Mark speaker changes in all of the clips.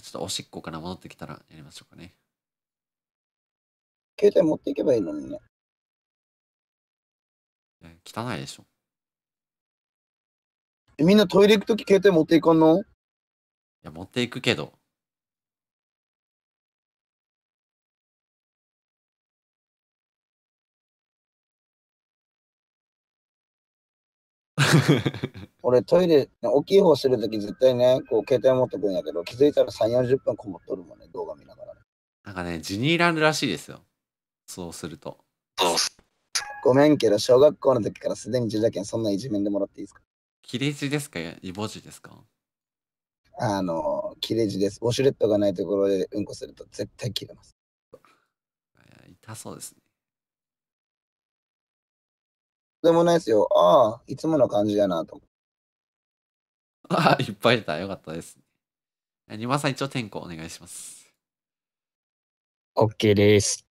Speaker 1: ちょっとおしっこから戻ってきたらやりましょうかね。
Speaker 2: 携帯持っていけばいいのにね。汚いでしょ。えみんなトイレ行くとき携帯持っていかんのい
Speaker 1: や、持っていくけど、
Speaker 2: 俺トイレ、大きい方するとき絶対ね、こう携帯持ってくんやけど、気づいたら3、40分こもっとるもんね、動画見ながら、ね。
Speaker 3: なんかね、ジニーランドらしいですよ。そうすると。
Speaker 2: ごめんけど、小学校の時からすでに自打権そんないじめんでもらっていいですか切れ字ですかイボジですかあの、切れ字です。ウォシュレットがないところでうんこすると絶対切れます。痛そうですね。でもないですよ。ああ、いつもの感じやなと。
Speaker 3: ああ、いっぱい出た。よかったです。二番さん、一応点呼お願いします。
Speaker 2: OK です。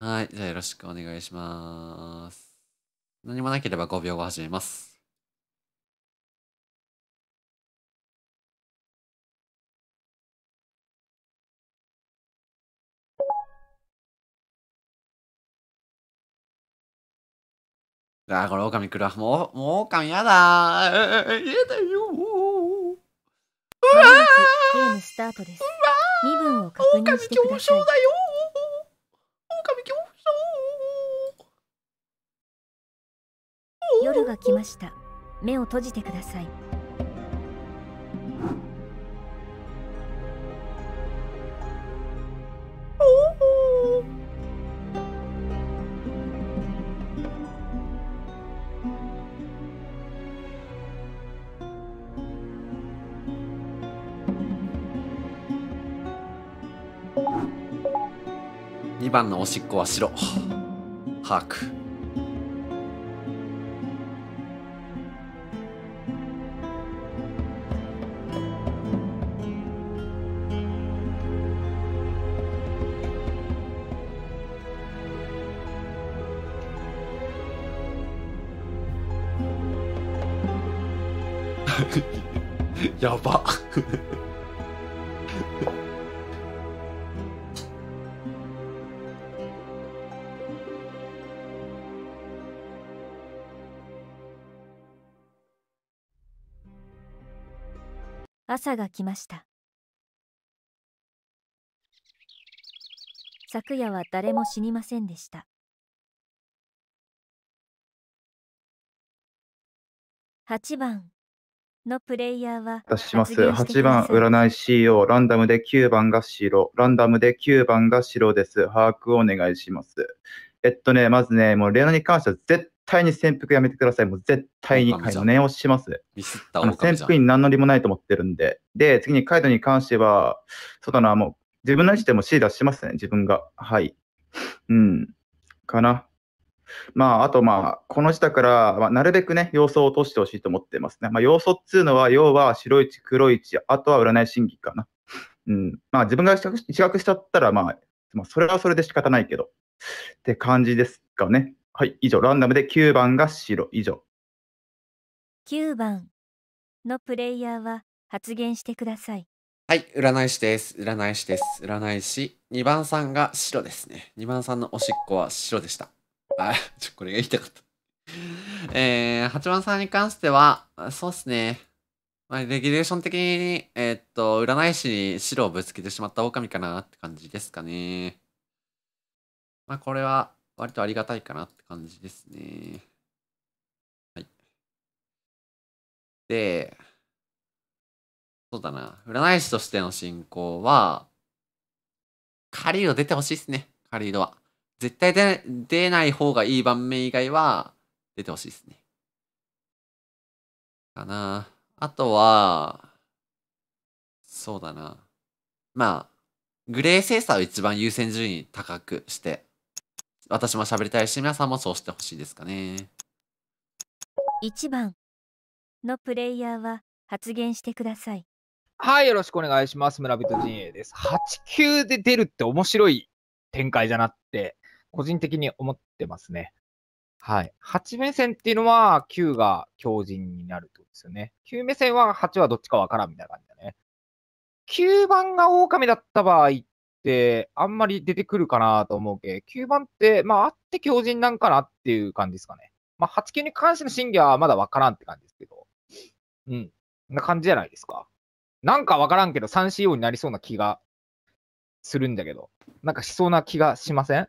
Speaker 3: はい。じゃあ、よろしくお願いします。何もなければ5秒後始めます。あー、これ狼来るもう、もう狼やだー。嫌
Speaker 4: だよー。う
Speaker 3: わー
Speaker 4: ゲームスタートです。うわー身分を確認してください。狼恐怖症だよ
Speaker 1: 狼恐怖症
Speaker 4: ー。夜が来ました。目を閉じてください。
Speaker 3: 番のおしっこは白把握 やば
Speaker 4: 朝が来ました昨夜は誰も死にませんでした8番のプレイヤーは出します8番占
Speaker 5: い CO ランダムで9番が白ランダムで9番が白です把握をお願いしますえっとねまずねもうレナに関しては絶対に潜伏やめてください。もう絶対に、はい、念押します。ミスった潜伏に何のりもないと思ってるんで。で、次にカイドに関しては、そうだな、もう自分の意思でも C 出しますね、自分が。はい。うん。かな。まあ、あと、まあ、この下から、まあ、なるべくね、要素を落としてほしいと思ってますね。まあ、要素っつうのは、要は白い置、黒い置、あとは占い審議かな。うん。まあ、自分が自覚しちゃったら、まあ、まあ、それはそれで仕方ないけど、って感じですかね。はい、以上、ランダムで9番が白、以上。
Speaker 4: 9番のプレイヤーは発言してください。はい、
Speaker 3: 占い師です。占い師です。占い師。2番さんが白ですね。2番さんのおしっこは白でした。あ、ちょ、これが言いたかった。えー、8番さんに関しては、そうっすね。まあ、レギュレーション的に、えー、っと、占い師に白をぶつけてしまった狼かなって感じですかね。まあ、これは、割とありがたいかなって感じですね。はい。で、そうだな。占い師としての進行は、カリード出てほしいですね。カリードは。絶対出出ない方がいい盤面以外は出てほしいですね。かな。あとは、そうだな。まあ、グレー精査を一番優先順位高くして、私も喋りたいし、皆さんもそうしてほしいですかね。
Speaker 4: 1番のプレイヤーは発言してください。
Speaker 3: はい、よろしくお願いします。
Speaker 6: 村人陣営です。8、9で出るって面白い展開じゃなって、個人的に思ってますね。はい。8目線っていうのは、9が強靭になるってことですよね。9目線は8はどっちかわからんみたいな感じだね。9番が狼だった場合、あんまり出てくるかなと思うけ、9番って、まあ、あって強靭なんかなっていう感じですかね。まあ、8球に関しての審議はまだわからんって感じですけど、うん、な感じじゃないですか。なんかわからんけど、3CO になりそうな気がするんだけど、なんかしそうな気がしません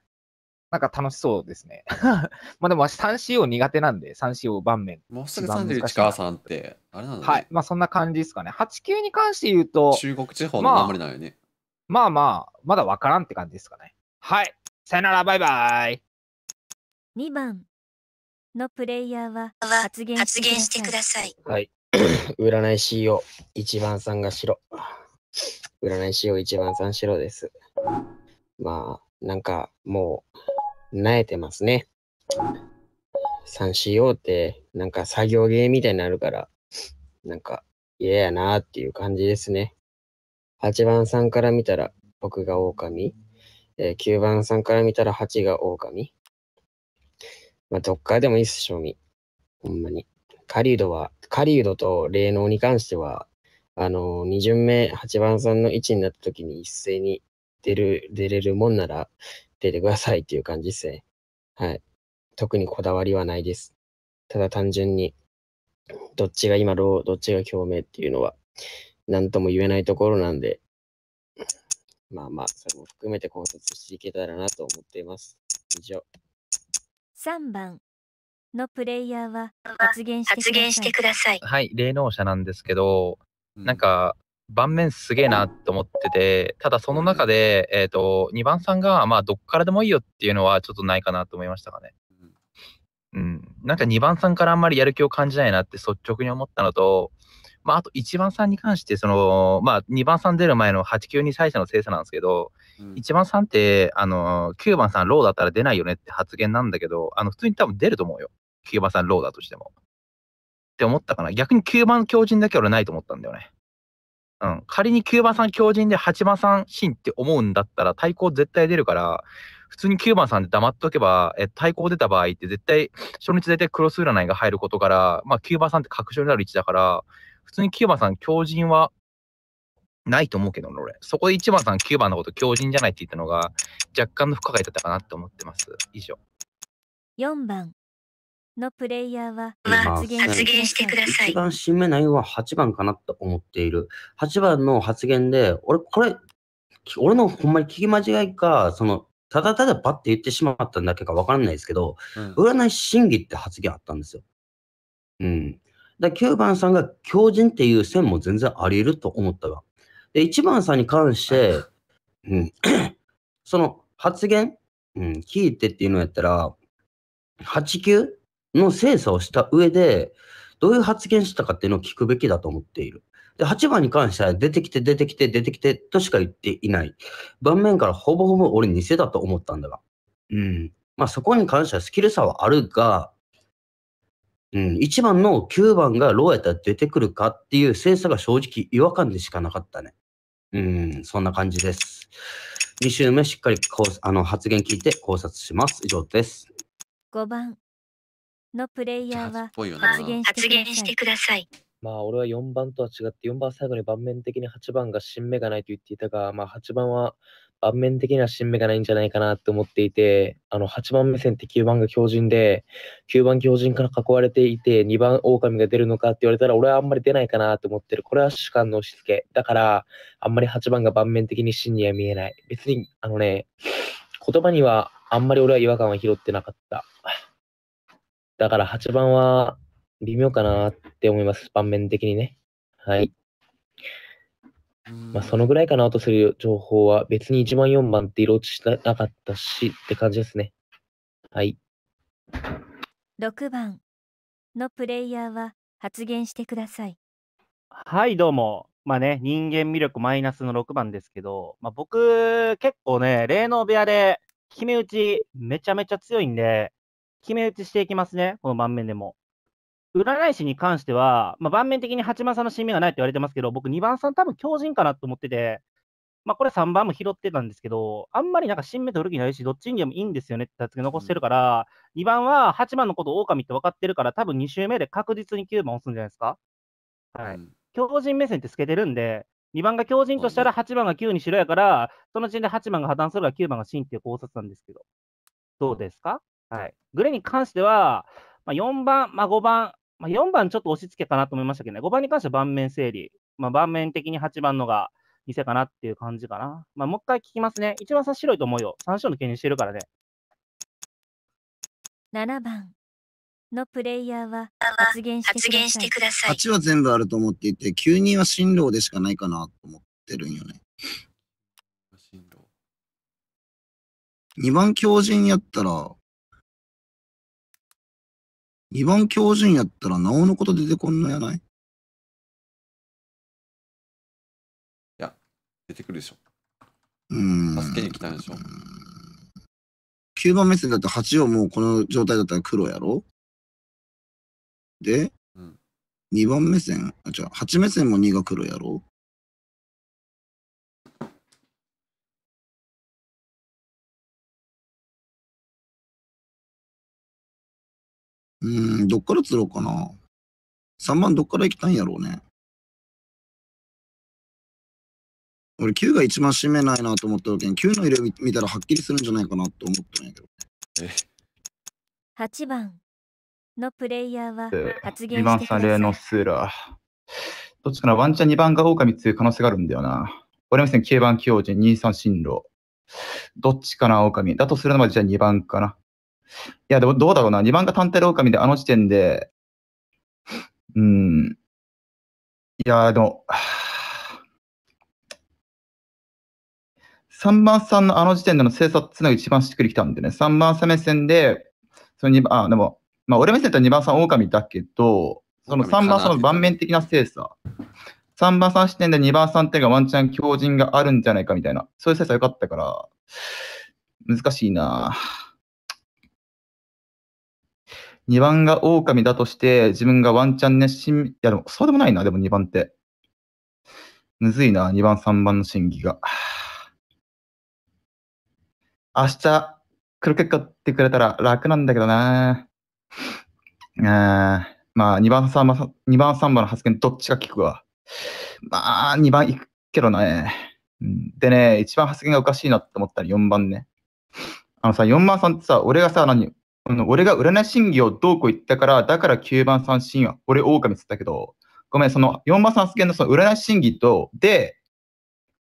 Speaker 6: なんか楽しそうですね。まあでも私 3CO 苦手なんで、3CO 盤面。もうすぐ31さんって。あれなんだ、ね、はい。まあそんな感じですかね。8級に関して言うと。中国地方の守りなんよね。まあまあまあ、まだわからんって感じですかね。はい。さよなら、バイバ
Speaker 7: イ。
Speaker 4: 2番のプレイヤーは発言してください。
Speaker 7: はい。占い師を1番さんが白。占い師を1番さん白です。まあ、なんかもう、慣えてますね。3CO って、なんか作業芸みたいになるから、なんか嫌やなっていう感じですね。8番さんから見たら僕が狼、えー、9番さんから見たら8が狼。まあ、どっかでもいいっす、賞味。ほんまに。狩人は、狩人と霊能に関しては、あのー、2巡目8番さんの位置になった時に一斉に出る、出れるもんなら出てくださいっていう感じですね。はい。特にこだわりはないです。ただ単純に、どっちが今ロー、どっちが共鳴っていうのは、何とも言えないところなんで、まあまあ、それも含めて考察していけたらなと思っています。以上。
Speaker 4: 3番のプレイヤーは発言してください。
Speaker 8: はい、霊能者なんですけど、なんか、盤面すげえなと思ってて、ただその中で、えっ、ー、と、2番さんが、まあ、どっからでもいいよっていうのはちょっとないかなと思いましたかね。うん。なんか2番さんからあんまりやる気を感じないなって率直に思ったのと、まあ、あと1番さんに関して、その、まあ、2番さん出る前の892最初の精査なんですけど、うん、1番さんって、あの、9番さんローだったら出ないよねって発言なんだけど、あの、普通に多分出ると思うよ。9番さんローだとしても。って思ったかな。逆に9番強靭だけ俺ないと思ったんだよね。うん。仮に9番さん強靭で8番さんンって思うんだったら、対抗絶対出るから、普通に9番さんで黙っとけば、え対抗出た場合って絶対、初日大体クロス占いが入ることから、まあ9番さんって確証になる位置だから、普通にキューバさん、狂人はないと思うけどね、俺。そこで1番さん、9番のこと狂人じゃないって言ったのが、若干の不可解だったかなって思ってます。
Speaker 9: 以上。
Speaker 4: 4番のプレイヤーは発言発言してください。一番
Speaker 9: 締めないは8番かなと思っている。8番の発言で、俺、これ、俺のほんまに聞き間違いか、その、ただただばッて言ってしまったんだけかわからないですけど、うん、占い審議って発言あったんですよ。うん。だ9番さんが強靭っていう線も全然あり得ると思ったわ。で、1番さんに関して、うん、その発言、うん、聞いてっていうのやったら、8 9の精査をした上で、どういう発言したかっていうのを聞くべきだと思っている。で、8番に関しては、出てきて、出てきて、出てきて、としか言っていない。盤面からほぼほぼ俺偽だと思ったんだが。うん。まあそこに関してはスキル差はあるが、うん、1番の9番がローやったら出てくるかっていう精査が正直違和感でしかなかったね。うん、そんな感じです。2週目、しっかりこうあの発言聞いて考察します。以上です。
Speaker 4: 5番のプレイヤーは発言してください。
Speaker 10: まあ、俺は4番とは違って、4番最後に盤面的に8番が新目がないと言っていたが、まあ、8番は盤面的には新芽がないんじゃないかなと思っていて、あの、8番目線って9番が強靭で、9番強靭から囲われていて、2番狼が出るのかって言われたら、俺はあんまり出ないかなと思ってる。これは主観の押し付け。だから、あんまり8番が盤面的に真には見えない。別に、あのね、言葉にはあんまり俺は違和感は拾ってなかった。だから8番は微妙かなって思います。盤面的にね。はい。まあ、そのぐらいかなとする情報は別に1番、4番って色落ちしなかったしって感じですね。
Speaker 11: はい。
Speaker 4: 6番のプレイヤーは発言してください。
Speaker 11: はい、どうも。まあね、人間魅力マイナスの6番ですけど、まあ、僕、結構ね、霊能部屋で決め打ちめちゃめちゃ強いんで、決め打ちしていきますね、この盤面でも。占い師に関しては、まあ、盤面的に八幡さんの新名がないって言われてますけど、僕2番さん多分強人かなと思ってて、まあ、これ3番も拾ってたんですけど、あんまりなんか新芽取る気ないし、どっちにでもいいんですよねって付け残してるから、うん、2番は8番のこと狼って分かってるから、多分2周目で確実に9番押すんじゃないですか。はい。うん、強人目線って透けてるんで、2番が強人としたら8番が9にしろやから、その時点で8番が破綻するから9番が真っていう考察なんですけど、どうですかはい。グレに関しては、まあ、4番、まあ、5番、まあ、4番ちょっと押し付けかなと思いましたけどね、5番に関しては盤面整理、まあ、盤面的に8番のが偽かなっていう感じかな。まあ、もう一回聞きますね。一番差白いと思うよ。3勝の権にしてるからね。
Speaker 4: 7番のプレイヤーは発言してください。
Speaker 2: 8は全部あると思っていて、9人は進路でしかないかなと思ってるんよね。2番強靭やった
Speaker 1: ら、二番狂人やったら、なおのこと出てこんのやないいや、出
Speaker 2: てくるでしょ。うん。助けに来たんでしょ。9番目線だって8をもうこの状態だったら黒やろで、うん、
Speaker 1: 2番目線、あ、違う、8目線も2が黒やろうん、どっから釣ろうかな。3番どっから行きたいんやろうね。俺
Speaker 2: 9が一番締めないなと思った時に9の色見たらはっきりするんじゃないかなと思っ
Speaker 4: たんやけど。8番のプレイヤーは発言してください。2番さん、の
Speaker 5: スーラー。どっちかな、ワンチャン2番が狼っていう可能性があるんだよな。俺目線9番強人、23進路。どっちかな、狼。だとするのはじゃあ2番かな。や、でもどうだろうな。2番が単体狼で、あの時点で、うん。いや、でも、3 番さんのあの時点での生殺つなぎ一番しっくりきたんでね、3番さん目線で、その2番、あ、でも、まあ、俺目線と2番さん狼だけど、その3番さんの盤面的な精査、3番さん視点で2番さんっていうのがワンチャン強靭があるんじゃないかみたいな、そういう精査良かったから、難しいなぁ。2番が狼だとして、自分がワンチャン熱心、いやでも、そうでもないな、でも2番って。むずいな、2番、3番の審議が。明日、黒結果ってくれたら楽なんだけどな。えまあ、2番、3番、2番、3番の発言、どっちが聞くわ。まあ、2番いくけどね。でね、一番発言がおかしいなって思ったら4番ね。あのさ、4番さんってさ、俺がさ、何、の俺が占い審議をどうこう言ったから、だから9番三振は俺狼っ言ったけど、ごめん、その4番三振のの占い審議と、で、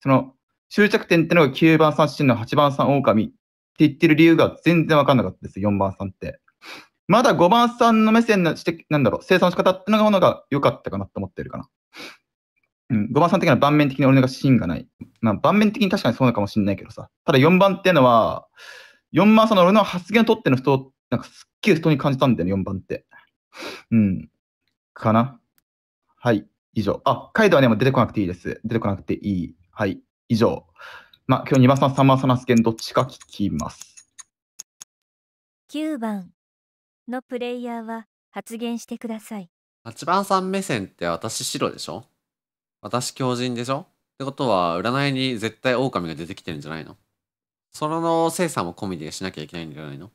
Speaker 5: その終着点ってのが9番三振の8番三狼って言ってる理由が全然わかんなかったです、4番3って。まだ5番3の目線のして、なんだろう、生産の仕方ってのが良かったかなと思ってるかな。うん、5番さん的には盤面的に俺が芯がない。まあ、盤面的に確かにそうなのかもしれないけどさ。ただ4番っていうのは、4番さんの俺の発言を取っての人なんかすっげえ人に感じたんだよね、4番って。うん。かな。はい、以上。あ、カイドはね、もう出てこなくていいです。出てこなくていい。はい、以上。まあ、今日2番さん、3番さんの試験どっちか聞きます。
Speaker 4: 9番のプレイヤーは発言してください。8番
Speaker 3: さん目線って私白でしょ私狂人でしょってことは、占いに絶対狼が出てきてるんじゃないのその精査も込みでしなきゃいけないんじゃないの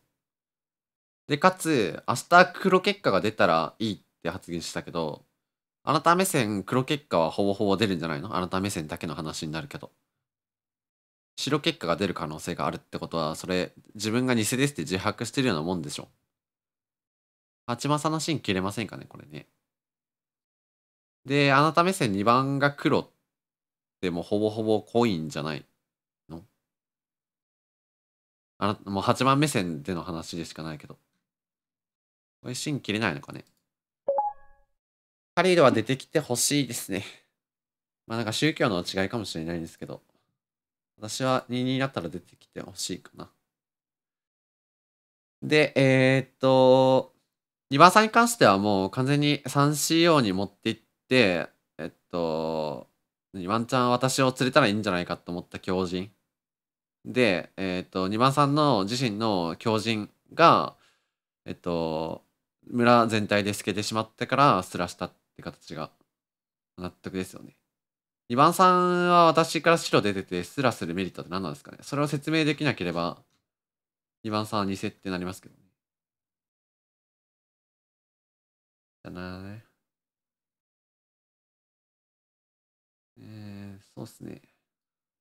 Speaker 3: で、かつ、明日黒結果が出たらいいって発言したけど、あなた目線黒結果はほぼほぼ出るんじゃないのあなた目線だけの話になるけど。白結果が出る可能性があるってことは、それ自分が偽ですって自白してるようなもんでしょ。八正のシーン切れませんかね、これね。で、あなた目線2番が黒ってもうほぼほぼコインじゃないのあなもう8番目線での話でしかないけど。これ芯切れないのかねリードは出てきてほしいですね。まあなんか宗教の違いかもしれないんですけど。私は2になったら出てきてほしいかな。で、えー、っと、リバーさんに関してはもう完全に 3CO に持っていって、えっと、ワンチャン私を釣れたらいいんじゃないかと思った狂人。で、えっ、と、2番さんの自身の狂人が、えっ、と、村全体で透けてしまってからすらしたって形が納得ですよね。2番さんは私から白出ててすらするメリットって何なんですかねそれを説明できなければ2番さんは偽ってなりますけどね。だなね。えー、そうっすね。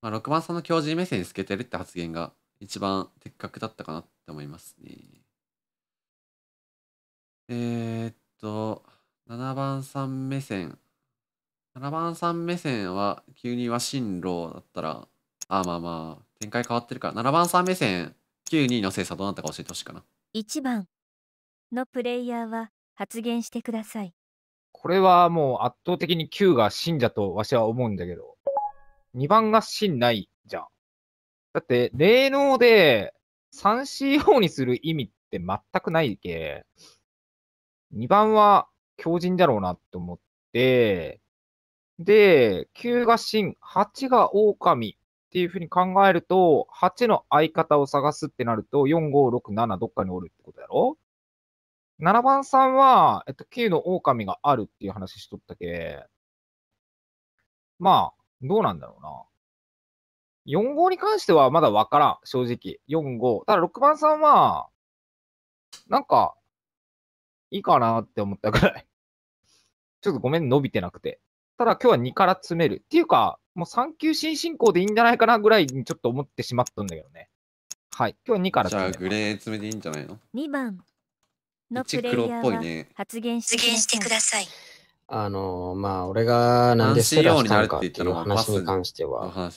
Speaker 3: まあ、6番さんの教授目線に透けてるって発言が一番的確だったかなって思いますね。えー、っと、7番さん目線。7番さん目線は、急に和進路だったら、あ、まあまあ、展開変わってるから、7番さん目線、92の精査どうなったか教えてほしいか
Speaker 4: な。1番のプレイヤーは発言してください。
Speaker 3: こ
Speaker 6: れはもう圧倒的に9が信者とわしは思うんだけど、2番が信ないじゃん。だって、霊能で3 c 4にする意味って全くないけ。2番は強靭だろうなと思って、で、9が真、8が狼っていうふうに考えると、8の相方を探すってなると、4、5、6、7どっかにおるってことやろ ?7 番さんは、えっと、9の狼があるっていう話しとったけ、まあ、どうなんだろうな。4号に関してはまだわからん、正直。4号。ただ6番さんは、なんか、いいかなって思ったぐらい。ちょっとごめん、伸びてなくて。ただ今日は2から詰める。っていうか、もう3級新進行でいいんじゃないかなぐらいにちょっと思ってしまったんだけどね。はい。今日は2から詰める。じ
Speaker 3: ゃあグレー詰めていいんじゃないの
Speaker 4: ?2 番のプレイヤーは発言してください。
Speaker 7: あのまあ、俺がなんでセラしたのかっていう話に関しては、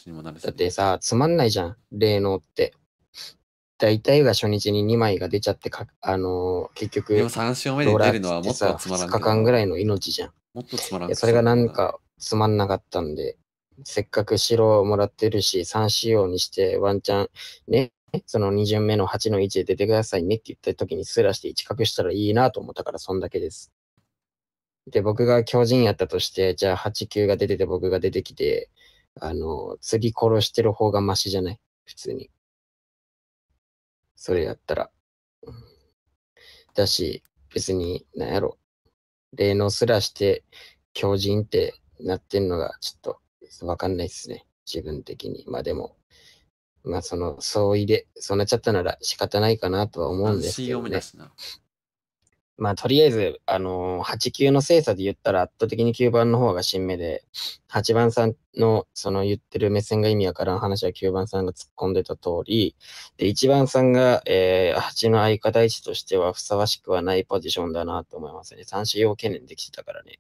Speaker 7: だってさ、つまんないじゃん、霊能って。大体は初日に2枚が出ちゃってか、あのー結局、でも3勝目で出るのはも
Speaker 3: っとつまらん2日間ぐらい
Speaker 7: の命じゃん。もっとつまらんそれがなんかつまんなかったんで、せっかく白をもらってるし、3仕様にしてワンチャン、ね、その2巡目の8の位置で出てくださいねって言った時にスラして1隠したらいいなと思ったから、そんだけです。で、僕が巨人やったとして、じゃあ8、9が出てて僕が出てきて、あの、釣り殺してる方がマシじゃない普通に。それやったら。だし、別に、なんやろ。霊能すらして、狂人ってなってんのが、ちょっと、わかんないっすね。自分的に。まあでも、まあその、相違で、そうなっちゃったなら仕方ないかなとは思うんですけど、ね。まあ、とりあえず、あのー、8級の精査で言ったら圧倒的に9番の方が新目で、8番さんの、その言ってる目線が意味わからん話は9番さんが突っ込んでた通り、で、1番さんが、えー、8の相方位置としてはふさわしくはないポジションだなと思いますね。3種要懸念できてたからね。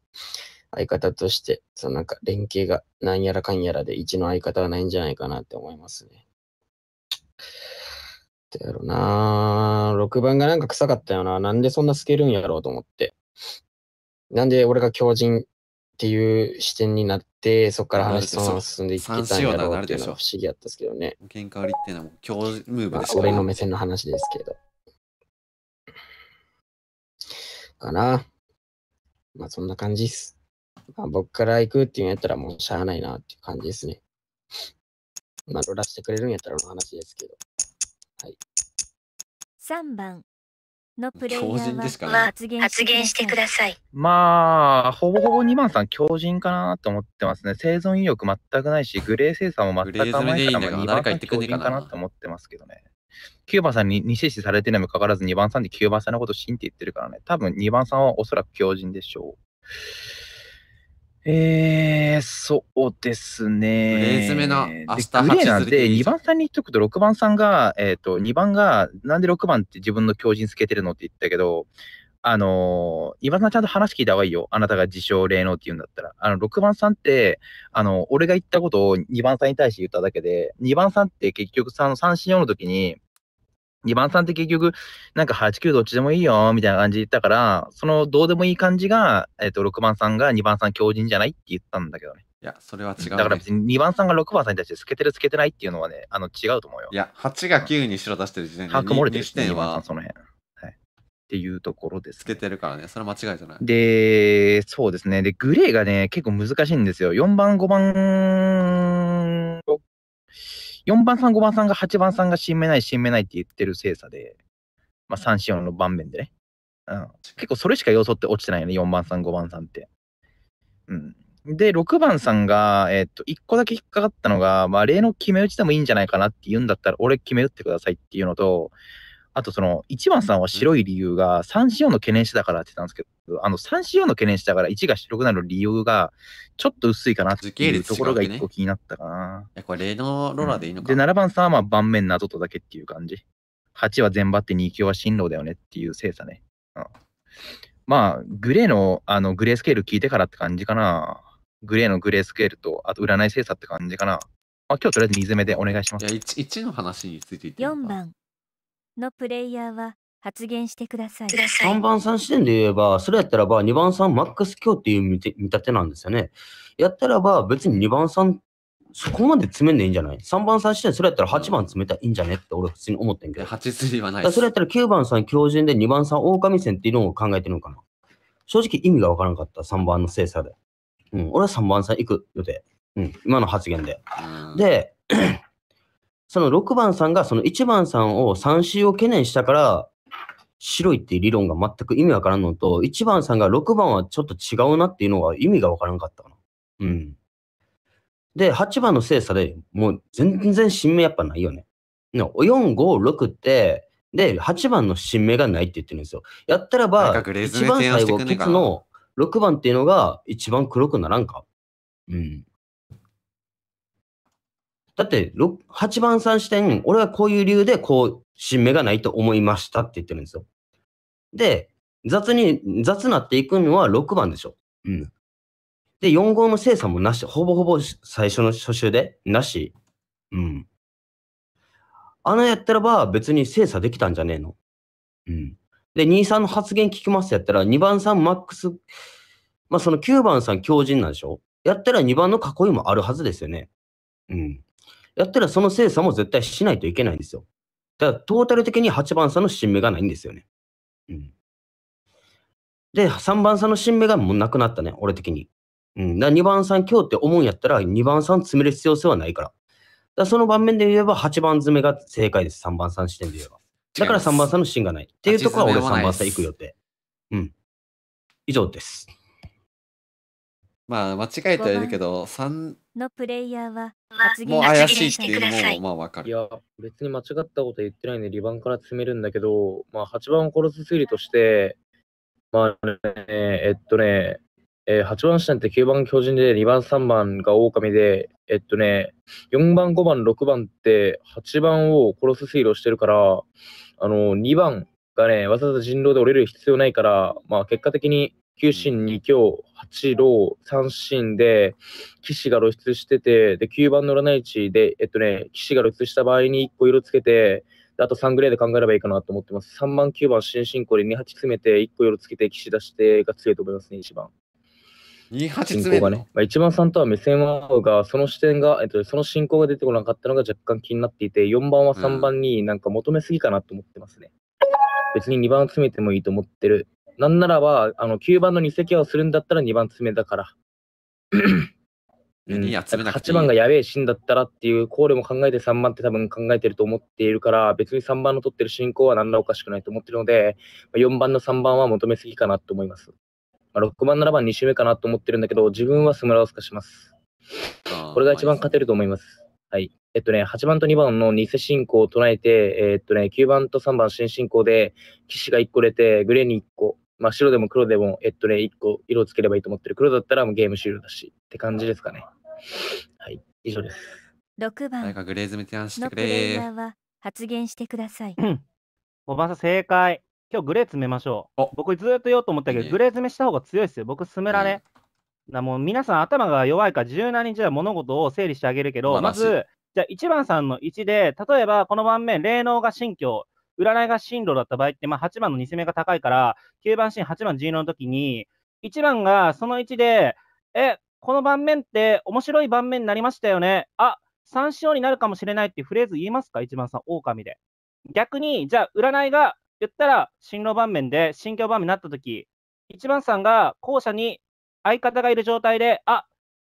Speaker 7: 相方として、そのなんか連携が何やらかんやらで1の相方はないんじゃないかなって思いますね。たやろな。6番がなんか臭かったよな。なんでそんな透けるんやろうと思って。なんで俺が狂人っていう視点になって、そこから話進んでいってたんやろうっていうのは不思議やったですけどね。喧嘩売りっていうのはもう強ムーブですか、ね、俺の目線の話ですけど。かな。まあそんな感じっす。まあ、僕から行くっていうんやったらもうしゃあないなっていう感じですね。まあ、ロラしてくれるんやったらの話ですけど。はい、
Speaker 4: 3番のプレイヤーは発言,、発言してください。
Speaker 7: まあ、ほ
Speaker 8: ぼほぼ2番さん、強人かなと思ってますね。生存意欲全くないし、グレー生産も全くないから、2番さん強人かなと思ってますけどね。9番さんに2世死されてるにもかかわらず、2番さんで9番さんのことを死んって言ってるからね、多分2番さんはおそらく強人でしょう。えー、そうですね。グレー詰めな、明日グレーなんで、2番さんに言っとくと、6番さんが、えっ、ー、と、2番が、なんで6番って自分の強靭つけてるのって言ったけど、あのー、2番さんちゃんと話聞いた方がいいよ。あなたが自称霊能って言うんだったら。あの、6番さんって、あの、俺が言ったことを2番さんに対して言っただけで、2番さんって結局、その三振4の時に、2番さんって結局、なんか8、9どっちでもいいよ、みたいな感じで言ったから、そのどうでもいい感じが、えっ、ー、と、6番さんが2番さん強人じゃないって言ったんだけどね。いや、それは違う、ね、だから別に2番さんが6番さんに対して透けてる透けてないっていうのはね、あの違うと思うよ。いや、8が9に白出してる時点で、把握漏れてる時点は。その辺。はい。っ
Speaker 3: ていうところです、ね、透けてるからね、それは間違いじゃない。で、
Speaker 8: そうですね。で、グレーがね、結構難しいんですよ。4番、5番4番さん、5番さんが8番さんが新めない、新めないって言ってる精査で、まあ、3、4の盤面でね。うん、結構それしか要素って落ちてないよね、4番さん、5番さんって。うん、で、6番さんが、えっ、と、1個だけ引っかかったのが、まあ、例の決め打ちでもいいんじゃないかなって言うんだったら、俺決め打ってくださいっていうのと、あとその1番さんは白い理由が344の懸念してたからって言ったんですけど、あの344の懸念してたから1が白くなる理由がちょっと薄いかなっていうところが一個
Speaker 3: 気になったかな。ね、これ例のローラーでい
Speaker 8: いのか、うん、で、7番さんはまあ盤面などとだけっていう感じ。8は全場って2強は進路だよねっていう精査ね。うん、まあ、グレーの、あの、グレースケール聞いてからって感じかな。グレーのグレースケールと、あと占い精査って感じかな。まあ、今日とりあえず
Speaker 9: 水目でお願いします。いや 1, 1の話について
Speaker 4: 言って4番。のプレイヤーは発言してください。3
Speaker 9: 番3視点で言えば、それやったらば2番3マックス強っていう見て見立てなんですよね。やったらば別に2番3そこまで詰めんでいいんじゃない ?3 番3視点、それやったら8番詰めたらいいんじゃねって俺普通に思ってんけど。8釣りはないそれやったら9番3強靭で2番3狼戦っていうのを考えてるのかな。正直意味がわからなかった、3番の精査で。うん、俺は3番さん行く予定。うん、今の発言で。で、その6番さんがその1番さんを3振を懸念したから、白いっていう理論が全く意味わからんのと、1番さんが6番はちょっと違うなっていうのが意味がわからんかったかな。うん。で、8番の精査でもう全然新名やっぱないよね。4、5、6って、で、8番の新名がないって言ってるんですよ。やったらば、一番最後、ケツの6番っていうのが一番黒くならんか。うん。だって、8番さん視点、俺はこういう理由で、こう、新芽がないと思いましたって言ってるんですよ。で、雑に、雑なっていくのは6番でしょ。うん。で、4号の精査もなし、ほぼほぼ最初の初週で、なし。うん。のやったらば別に精査できたんじゃねえの。うん。で、2、3の発言聞きますやったら、2番さんマックス、まあその9番さん強靭なんでしょやったら2番の囲いもあるはずですよね。うん。やったらその精査も絶対しないといけないんですよ。だからトータル的に8番さんの新芽がないんですよね。うん。で、3番さんの新芽がもうなくなったね、俺的に。うん。だ2番さん今日って思うんやったら、2番さん詰める必要性はないから。だその盤面で言えば、8番詰めが正解です。3番さん視点で言えば。だから3番さんの芯がない。っていうところは俺3番さん行く予定。うん。以上です。
Speaker 3: まあ、間違えてはいるけど、3
Speaker 4: のプレイヤーは発言もう怪しいっていう
Speaker 3: のも、まあわかる。い
Speaker 10: や、別に間違ったこと言ってないんで、2番から詰めるんだけど、まあ8番を殺す推理として、まあね、えっとね、えー、8番視点って9番巨人で、2番3番が狼で、えっとね、4番5番6番って8番を殺す推理をしてるから、あの、2番がね、わざわざ人狼で折れる必要ないから、まあ結果的に9進2強、8ロー、3進で、騎が露出してて、で、9番の占い値で、えっとね、騎が露出した場合に1個色つけて、あと3グレーで考えればいいかなと思ってます。3番、9番、新進行で28詰めて、1個色つけて、騎士出してが強いと思いますね、一番。28進行がね。まあ、1番さんとは目線は合うが、その視点が、えっと、その進行が出てこなかったのが若干気になっていて、4番は3番になんか求めすぎかなと思ってますね。うん、別に2番詰めてもいいと思ってる。なんならば、あの、9番の2席をするんだったら2番詰めだから。8番がやべえシーンだったらっていう考慮も考えて3番って多分考えてると思っているから別に3番の取ってる進行は何らおかしくないと思ってるので4番の3番は求めすぎかなと思います、まあ、6番7番2周目かなと思ってるんだけど自分はスムラをス化しますこれが一番勝てると思いますはいえっとね8番と2番の偽進行を唱えてえっとね9番と3番新進行で騎士が1個出てグレーに1個まあ、白でも黒でも、えっとね、1個色をつければいいと思ってる。黒だったらもうゲーム終了だし、って感じですかね。はい、以上です。
Speaker 4: 6番、
Speaker 11: かグレーズム提案してくれ。
Speaker 4: は発言してください。お
Speaker 11: ばさん、正解。今日グレー詰めましょう。僕ずっと言おうと思ったけど、グレー詰めした方が強いですよ。僕、詰められ。うもう皆さん頭が弱いから柔軟にじゃあ物事を整理してあげるけど、まず、じゃあ1番さんの1で、例えばこの盤面、霊能が信教、占いが進路だった場合って、まあ、8番の2戦目が高いから、9番シーン、8番 G の時に、1番がその1で、え、この盤面って面白い盤面になりましたよね。あ、3王になるかもしれないっていうフレーズ言いますか一番さん、狼で。逆に、じゃあ、占いが言ったら、進路盤面で、心境盤面になった時、一番さんが後者に相方がいる状態で、あ、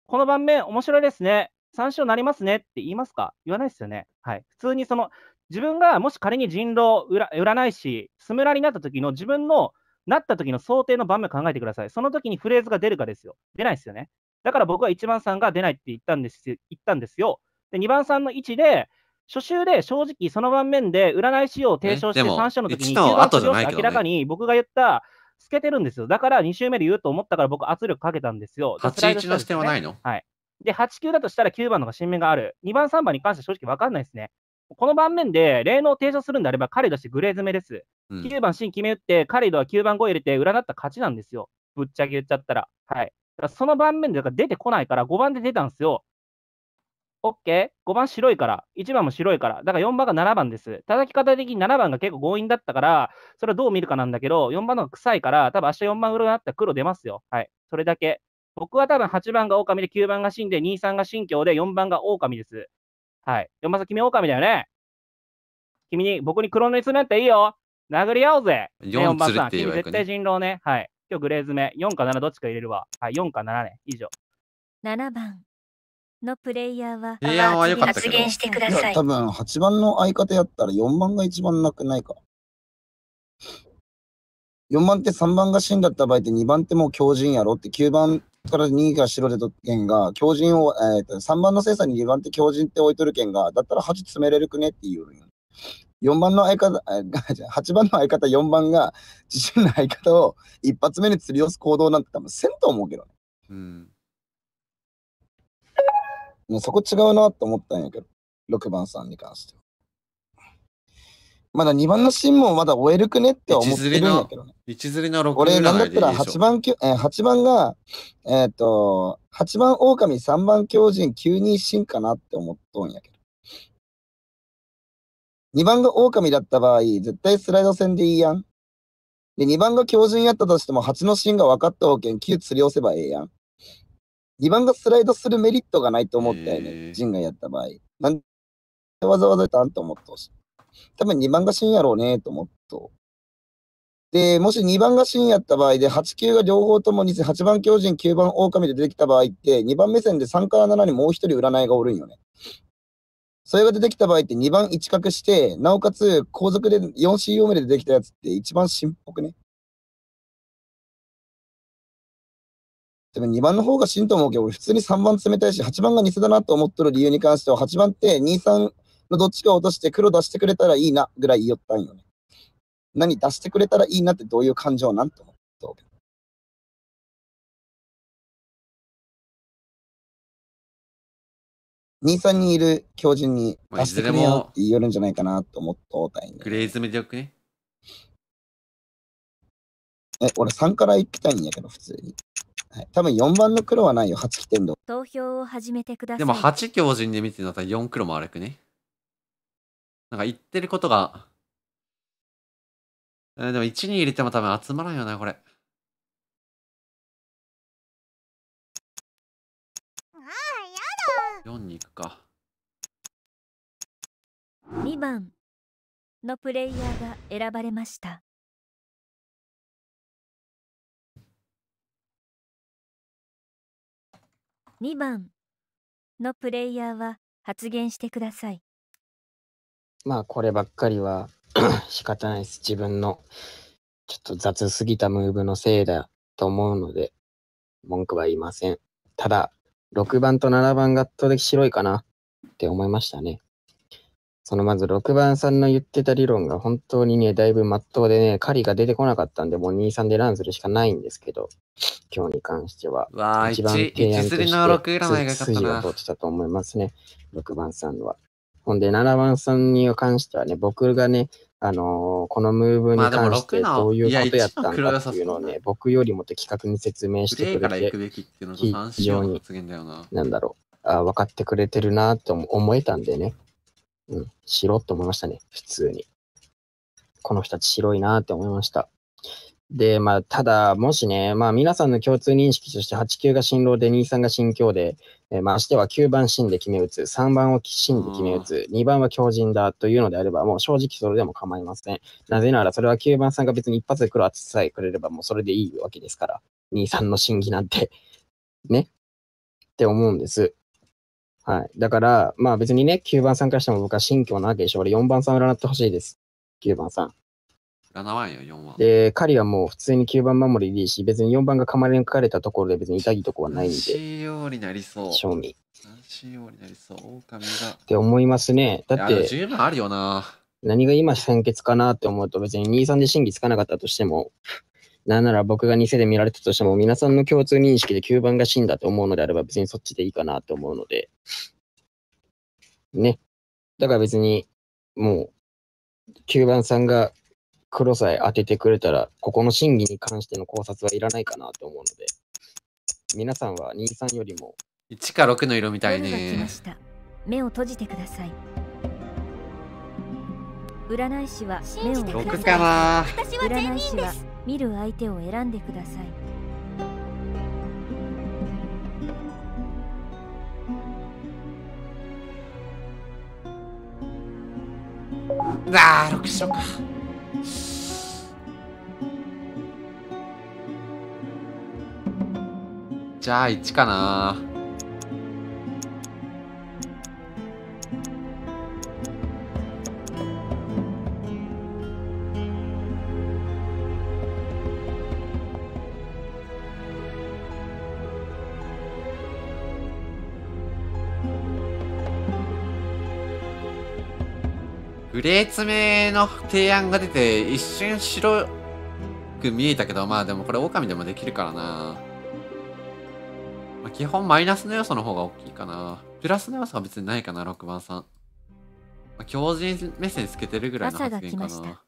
Speaker 11: この盤面面白いですね。参照になりますねって言いますか言わないですよね。はい。普通にその自分がもし仮に人狼占い師、スムラになった時の自分のなった時の想定の場面考えてください。その時にフレーズが出るかですよ。出ないですよね。だから僕は1番さんが出ないって言ったんです言ったんですよ。で、2番さんの位置で、初週で正直その盤面で占い師を提唱して3週の時に、明らかに僕が言った、透けてるんですよ。だから2週目で言うと思ったから僕圧力かけたんですよ。81の視点はないのはい。で、8、9だとしたら9番の方が新面がある。2番、3番に関しては正直分かんないですね。この盤面で、霊能を提唱するんであれば、彼としてグレー詰めです。うん、9番、芯決め打って、彼ドは9番5入れて、占った勝ちなんですよ。ぶっちゃけ言っちゃったら。はい。だからその盤面で出てこないから、5番で出たんですよ。OK、5番白いから、1番も白いから、だから4番が7番です。叩き方的に7番が結構強引だったから、それはどう見るかなんだけど、4番の方が臭いから、多分明日4番裏になったら黒出ますよ。はい、それだけ。僕は多分8番が狼で9番が死で、23が神経で4番が狼です。はい。山崎君狼だよね。君に、僕に黒塗りするなんていいよ。殴り合おうぜ。4番さん、君絶対人狼ね。はい。今日グレーズ目。4か7どっちか入れるわ。はい、4か
Speaker 2: 7ね。以上。
Speaker 4: 7番のプレイヤーは、プレは良かったけど。してください。多分
Speaker 2: 8番の相方やったら4番が一番なくないか。4番って3番が死んだった場合って2番ってもう強靭やろって9番から2位が白でとったが、強人を、えー、と3番の生産に2番って強人って置いとるんが、だったら8詰めれるくねっていう。4番の相方、8 番の相方4番が自身の相方を一発目に釣り寄す行動なんて多分せんと思うけどね。うん。もうそこ違うなと思ったんやけど、6番さんに関しては。まだ2番のシーンもまだ終えるくねって思ってるんだけど
Speaker 3: ね。一釣りの6番俺なんだったら8
Speaker 2: 番、えー、8番が、えっ、と、8番狼、3番狂人、9ーンかなって思っとんやけど。2番が狼だった場合、絶対スライド戦でいいやん。で、2番が狂人やったとしても、8のシーンが分かったおけん、9釣り寄せばええやん。2番がスライドするメリットがないと思ったよね。陣がやった場合。なんでわざわざやったんと思ってほしい。多分2番が芯やろうねと思っと。で、もし2番が芯やった場合で、8球が両方ともに、8番巨人、9番狼で出てきた場合って、2番目線で3から7にもう1人占いがおるんよね。それが出てきた場合って2番1角して、なおかつ後続で4 c 4目で出てきたやつって一番芯っぽくね。でも2番の方が芯と思うけど、俺普通に3番冷たいし、8番が偽だなと思っとる理由に関しては、8番って2、3、どっちか落として黒出してくれたらいいなぐらい言ったんよね。何出してくれたらいいなってどういう感情なんと思った
Speaker 1: 23にいる教授
Speaker 2: に出してくれよって言えるんじゃないかなと思ったん
Speaker 3: よ、グレーズメてよくね
Speaker 2: え、俺3から行きたいんやけど、普通に。はい、多分4番の黒はないよ、8来てんの。
Speaker 4: 投票を始めてください。でも8
Speaker 3: 教授に見てたら4黒も悪くね。なんか言ってることが、
Speaker 1: えー、でも1に入れても多分集まらんよな、これ。4に行くか
Speaker 4: 2番のプレイヤーが選ばれました2番のプレイヤーは発言してください
Speaker 7: まあこればっかりは 仕方ないです。自分のちょっと雑すぎたムーブのせいだと思うので、文句は言いません。ただ、6番と7番が圧倒的白いかなって思いましたね。そのまず6番さんの言ってた理論が本当にね、だいぶ真っ当でね、狩りが出てこなかったんで、もう2、3でランするしかないんですけど、今日に関しては。わあ、一番提案として筋を通したと思いますね、6番さんは。ほんで、7番さんに関してはね、僕がね、あのーこのムーブに関してどういうことやったんだっていうのをね、僕よりも的確に説明してくれて、の非常にだな。んだろう、あ分かってくれてるなと思えたんでね、うん、しろって思いましたね、普通に。この人たち白いなって思いました。で、まあ、ただ、もしね、まあ、皆さんの共通認識として、8級が新郎で、23が新強で、えー、まあ、しては9番芯で決め打つ、3番を芯で決め打つ、2番は強人だというのであれば、もう正直それでも構いません。なぜなら、それは9番さんが別に一発で黒当てさえくれれば、もうそれでいいわけですから、23の審議なんて ね。って思うんです。はい。だから、まあ別にね、9番さんからしても僕は新居なわけでしょ。俺4番さん占ってほしいです。9番さん。
Speaker 3: 7番よ、4
Speaker 7: 番。で、狩りはもう普通に9番守りでいいし、別に4番が噛まれ書かれたところで別に痛いとこはないんで。
Speaker 3: CO になりそう。賞味。CO になりそう。狼が。って思います
Speaker 7: ね。だって。10
Speaker 3: あるよな。
Speaker 7: 何が今先決かなって思うと、別に23で審議つかなかったとしても、なんなら僕が偽で見られたとしても、皆さんの共通認識で9番が死んだと思うのであれば、別にそっちでいいかなと思うので。ね。だから別に、もう、9番さんが黒さえ当ててくれたら、ここの審議に関しての考察はいらないかなと思うので、皆
Speaker 3: さんは2、3よりも。1か6の色みたいね。
Speaker 4: 目を閉じてください。占い師は目を閉じかな占い師は見る相手を選んでください。
Speaker 3: ああ、6勝か。じゃあ1かな例詰の提案が出て、一瞬白く見えたけど、まあでもこれ狼でもできるからな。まあ、基本マイナスの要素の方が大きいかな。プラスの要素は別にないかな、6番さん。まあ、強靭目線つけてるぐらいの発言かな。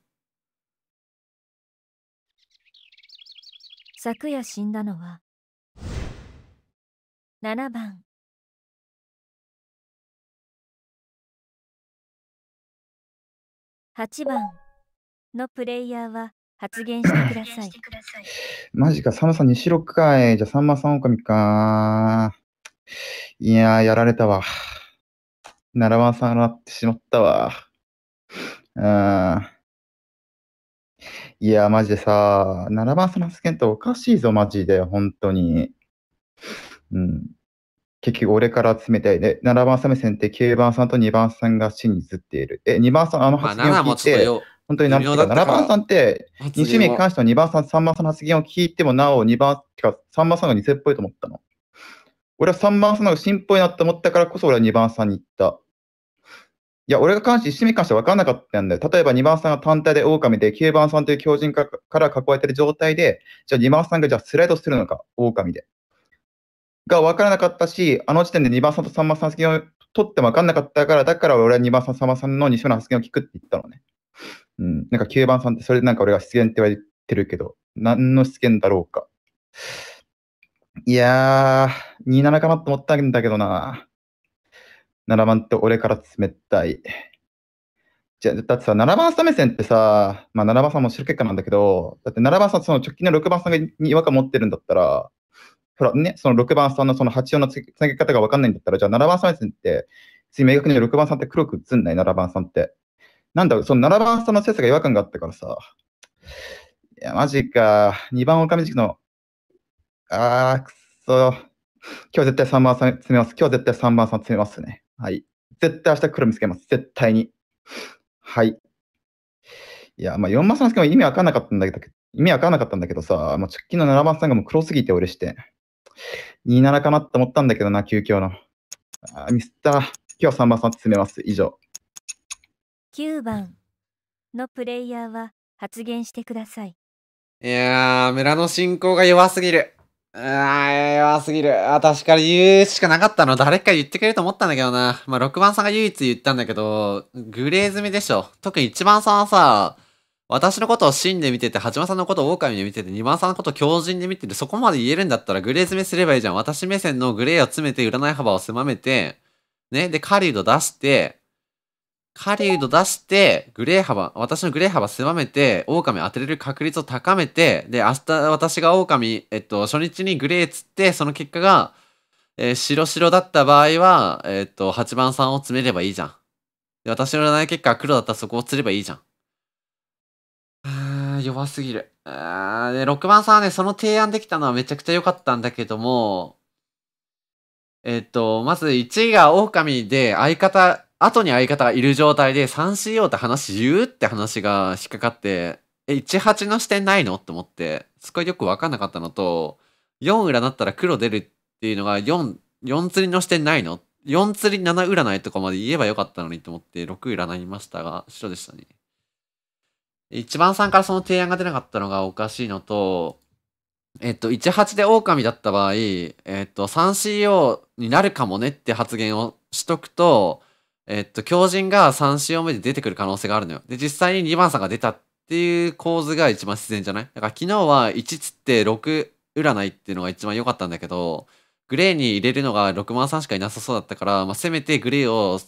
Speaker 4: 昨夜死んだのは7番8番のプレイヤーは発言してください。
Speaker 5: マジか、サムさんに6ろかい。じゃあ、サンマさんオかミか。いやー、やられたわ。7番さんなってしまったわ。ん。いやー、マジでさ、7番さの発言っておかしいぞ、マジで、本当に。うん。結局俺から詰めたい。で、7番差目先手、9番さんと2番さんが真にずっている。え、2番さん、あの発言を聞いて、ま本当に何か、7番さんって、2周目に関しては2番さん、3番さんの発言を聞いても、なお2番、てか3番さんが偽っぽいと思ったの。俺は3番さんが真っぽいなって思ったからこそ、俺は2番さんに行った。いや、俺が関して、1周目に関しては分かんなかったんだよ。例えば2番さんが単体で狼で、9番さんという狂人から囲われてる状態で、じゃあ2番さんがじゃあスライドするのか、狼で。が分からなかったし、あの時点で2番さんとん番さんの発言を取っても分からなかったから、だから俺は2番さん、ん番さんの西村の発言を聞くって言ったのね。うん、なんか9番さんって、それでなんか俺が失言って言われてるけど、何の失言だろうか。いやー、27かなと思ったんだけどな。7番って俺から冷たい。じゃだってさ、7番スタ目線ってさ、まあ、7番さんも知る結果なんだけど、だって7番さん、その直近の6番さんがに違和感持ってるんだったら、ほらね、その6番さんのその8音のつなげ方が分かんないんだったら、じゃあ7番さんって、次明確に6番さんって黒く映んない、7番さんって。なんだろう、その7番さんのセンスが違和感があったからさ。いや、マジか。2番狼軸の、あー、くそ。今日絶対3番さん詰めます。今日絶対3番さん詰めますね。はい。絶対明日黒見つけます。絶対に。はい。いや、まあ4番さんでけも意味わかんなかったんだけど、意味わかんなかったんだけどさ、もう直近の7番さんがもう黒すぎて俺して。27かなと思ったんだけどな、急遽の。あミスった。今日3番さん詰めます。以上。
Speaker 4: 9番のプレイヤーは発言してください。
Speaker 3: いやー、村の進行が弱すぎる。あー、弱すぎる。確かに言うしかなかったの。誰か言ってくれると思ったんだけどな。まあ、6番さんが唯一言ったんだけど、グレー済みでしょ。特に1番さんはさ、私のことを真で見てて、八幡さんのことを狼で見てて、二番さんのことを狂人で見てて、そこまで言えるんだったらグレー詰めすればいいじゃん。私目線のグレーを詰めて、占い幅を狭めて、ね、で、狩人出して、狩人出して、グレー幅、私のグレー幅狭めて、狼当てれる確率を高めて、で、明日私が狼、えっと、初日にグレー釣って、その結果が、えー、白白だった場合は、えっと、八番さんを詰めればいいじゃん。で、私の占い結果は黒だったらそこを釣ればいいじゃん。あー弱すぎる。あーで、6番さんはね、その提案できたのはめちゃくちゃ良かったんだけども、えっと、まず1位が狼で相方、後に相方がいる状態で 3CO って話言うって話が引っかかって、え、18の視点ないのって思って、すごいよくわかんなかったのと、4占ったら黒出るっていうのが4、4釣りの視点ないの ?4 釣り7占いとかまで言えばよかったのにと思って6占いましたが、白でしたね。一番さんからその提案が出なかったのがおかしいのと、えっと、18で狼だった場合、えっと、3CO になるかもねって発言をしとくと、えっと、狂人が 3CO 目で出てくる可能性があるのよ。で、実際に2番さんが出たっていう構図が一番自然じゃないだから昨日は1つって6占いっていうのが一番良かったんだけど、グレーに入れるのが6番さんしかいなさそうだったから、まあ、せめてグレーを、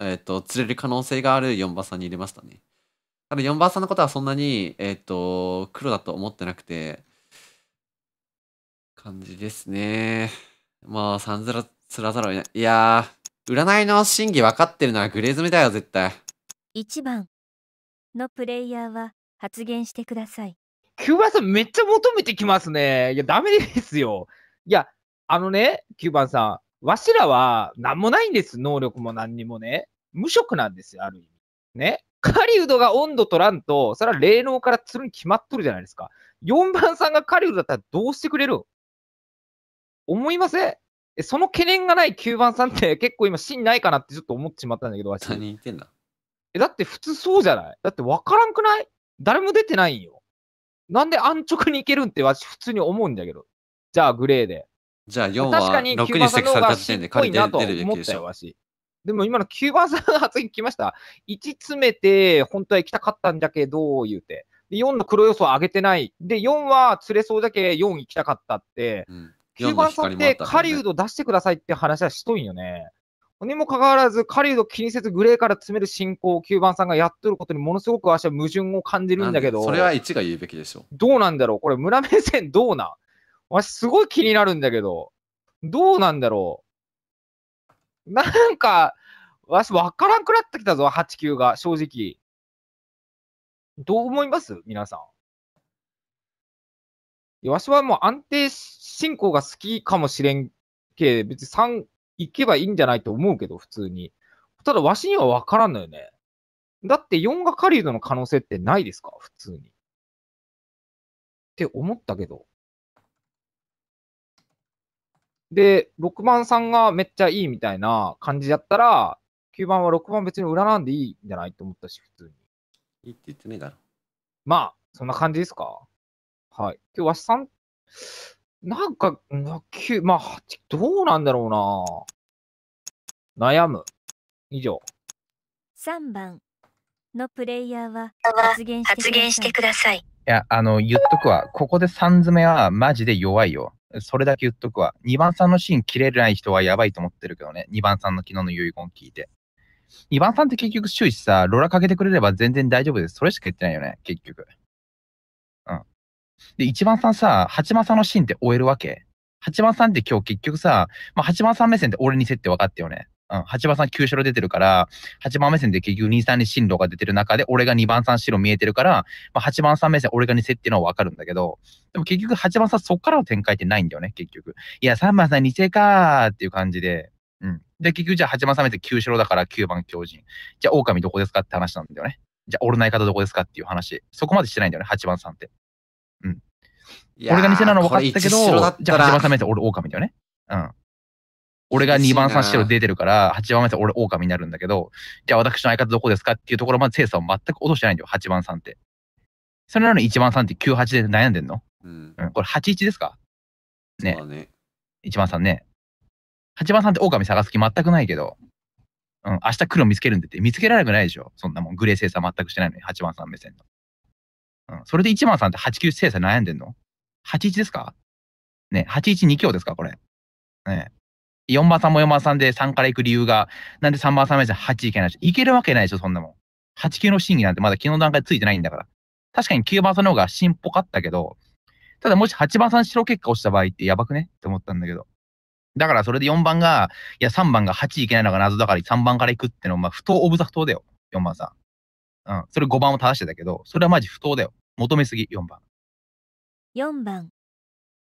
Speaker 3: えっと、釣れる可能性がある4番さんに入れましたね。ただ4番さんのことはそんなに、えっ、ー、と、黒だと思ってなくて、感じですね。まあ、さんずら、つらざるをいない。いやー、占いの真偽分かってるのはグレーズみだよ、絶対。
Speaker 4: 1番のプレイヤーは発言してください。
Speaker 6: キューバさんめっちゃ求めてきますね。いや、ダメですよ。いや、あのね、9番さん、わしらは何もないんです、能力も何にもね。無職なんですよ、ある意味。ね。狩人が温度取らんと、それは霊能から釣るに決まっとるじゃないですか。4番さんが狩人だったらどうしてくれる思いませんその懸念がない9番さんって結構今芯ないかなってちょっと思っちまったんだけど、私。何言ってんだえ、だって普通そうじゃないだって分からんくない誰も出てないんよ。なんで安直にいけるんって私普通に思うんだけど。じゃあグレーで。じゃあ4は確かに9番さんの方が芯っぽいなと思ったよ、でも今の9番さん発言きました。1詰めて、本当は行きたかったんだけど、言うて。で、4の黒予想上げてない。で、4は釣れそうだけ4行きたかったって、うん、9番さんって狩人出してくださいって話はしとんよね。にもかかわらず、狩人気にせずグレーから詰める進行を9番さんがやっとることにものすごく私は矛盾を感じるんだけど、それは1が
Speaker 3: 言うべきでしょ。
Speaker 6: どうなんだろうこれ、村目線どうなわし、すごい気になるんだけど、どうなんだろう なんか、わし、わからんくなってきたぞ、8 9が、正直。どう思います皆さん。わしはもう安定進行が好きかもしれんけ、別に3行けばいいんじゃないと思うけど、普通に。ただ、わしにはわからんのよね。だって4が狩人の可能性ってないですか普通に。って思ったけど。で、6番さんがめっちゃいいみたいな感じだったら、9番は6番別に裏なんでいいんじゃないと思ったし、普通に。言って言ってねえだろ。まあ、そんな感じですか。はい。今日、わしさん、なんか、9、まあ、8、どうなんだろうな。悩む。以上。
Speaker 4: 3番のプレイヤーは発言してください。い
Speaker 8: や、あの、言っとくわ。ここで3詰めはマジで弱いよ。それだけ言っとくわ。2番さんのシーン切れない人はやばいと思ってるけどね。2番さんの昨日の遺言聞いて。2番さんって結局終始さ、ロラかけてくれれば全然大丈夫です。それしか言ってないよね、結局。うん。で、1番さんさ、8番さんのシーンって終えるわけ。8番さんって今日結局さ、まあ、8番さん目線って俺にせって分かったよね。うん、8番さん9白出てるから、8番目線で結局2、3に進路が出てる中で、俺が2番さん白見えてるから、まあ、8番さん目線俺が2っていうのはわかるんだけど、でも結局8番さんそっからの展開ってないんだよね、結局。いや、3番さん2世かーっていう感じで、うん。で、結局じゃあ8番さん目線9白だから9番狂人。じゃあ狼どこですかって話なんだよね。じゃあ俺の相方どこですかっていう話。そこまでしてないんだよね、8番さんって。うん。俺が偽なの分かったけど、じゃあ8番さん目線俺狼だよね。うん。俺が2番3して出てるから、8番目線俺狼になるんだけど、じゃあ私の相方どこですかっていうところまで精査を全く落としてないんだよ、8番3って。それなのに1番3って98で悩んでんの、うん、うん、これ81ですかね。まね1番3ね。8番さんって狼探す気全くないけど、うん、明日黒見つけるんでって、見つけられなくないでしょ。そんなもん、グレー精査全くしてないのに、8番さん目線の。うん、それで1番さんって89精査悩んでんの ?81 ですかね、812強ですか、これ。ね。4番さんも4番さんで3から行く理由が、なんで3番さん目じゃ8いけないし、行けるわけないでしょ、そんなもん。8級の審議なんてまだ昨日の段階ついてないんだから。確かに9番さんの方が芯っぽかったけど、ただもし8番さん白結果をした場合ってやばくねって思ったんだけど。だからそれで4番が、いや3番が8いけないのが謎だから3番から行くってのは、まあ不当オブザ不当だよ、4番さん。うん。それ5番を正してたけど、それはマジ不当だよ。求めすぎ、
Speaker 9: 4番。
Speaker 4: 4番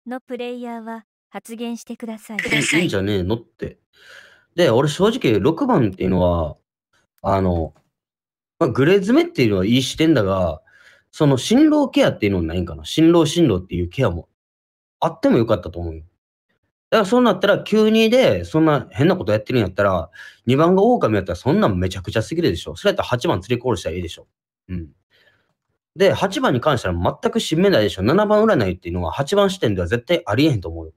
Speaker 4: のプレイヤーは発言してください。
Speaker 9: いいんじゃねえのって。で、俺正直6番っていうのは、あの、まあ、グレー詰めっていうのはいい視点だが、その新郎ケアっていうのもないんかな。新郎新郎っていうケアもあってもよかったと思うよ。だからそうなったら急にで、そんな変なことやってるんやったら、2番が狼やったらそんなんめちゃくちゃすぎるでしょ。それやったら8番連れ殺したらいいでしょ。うん。で、8番に関しては全く新名ないでしょ。7番占いっていうのは8番視点では絶対ありえへんと思うよ。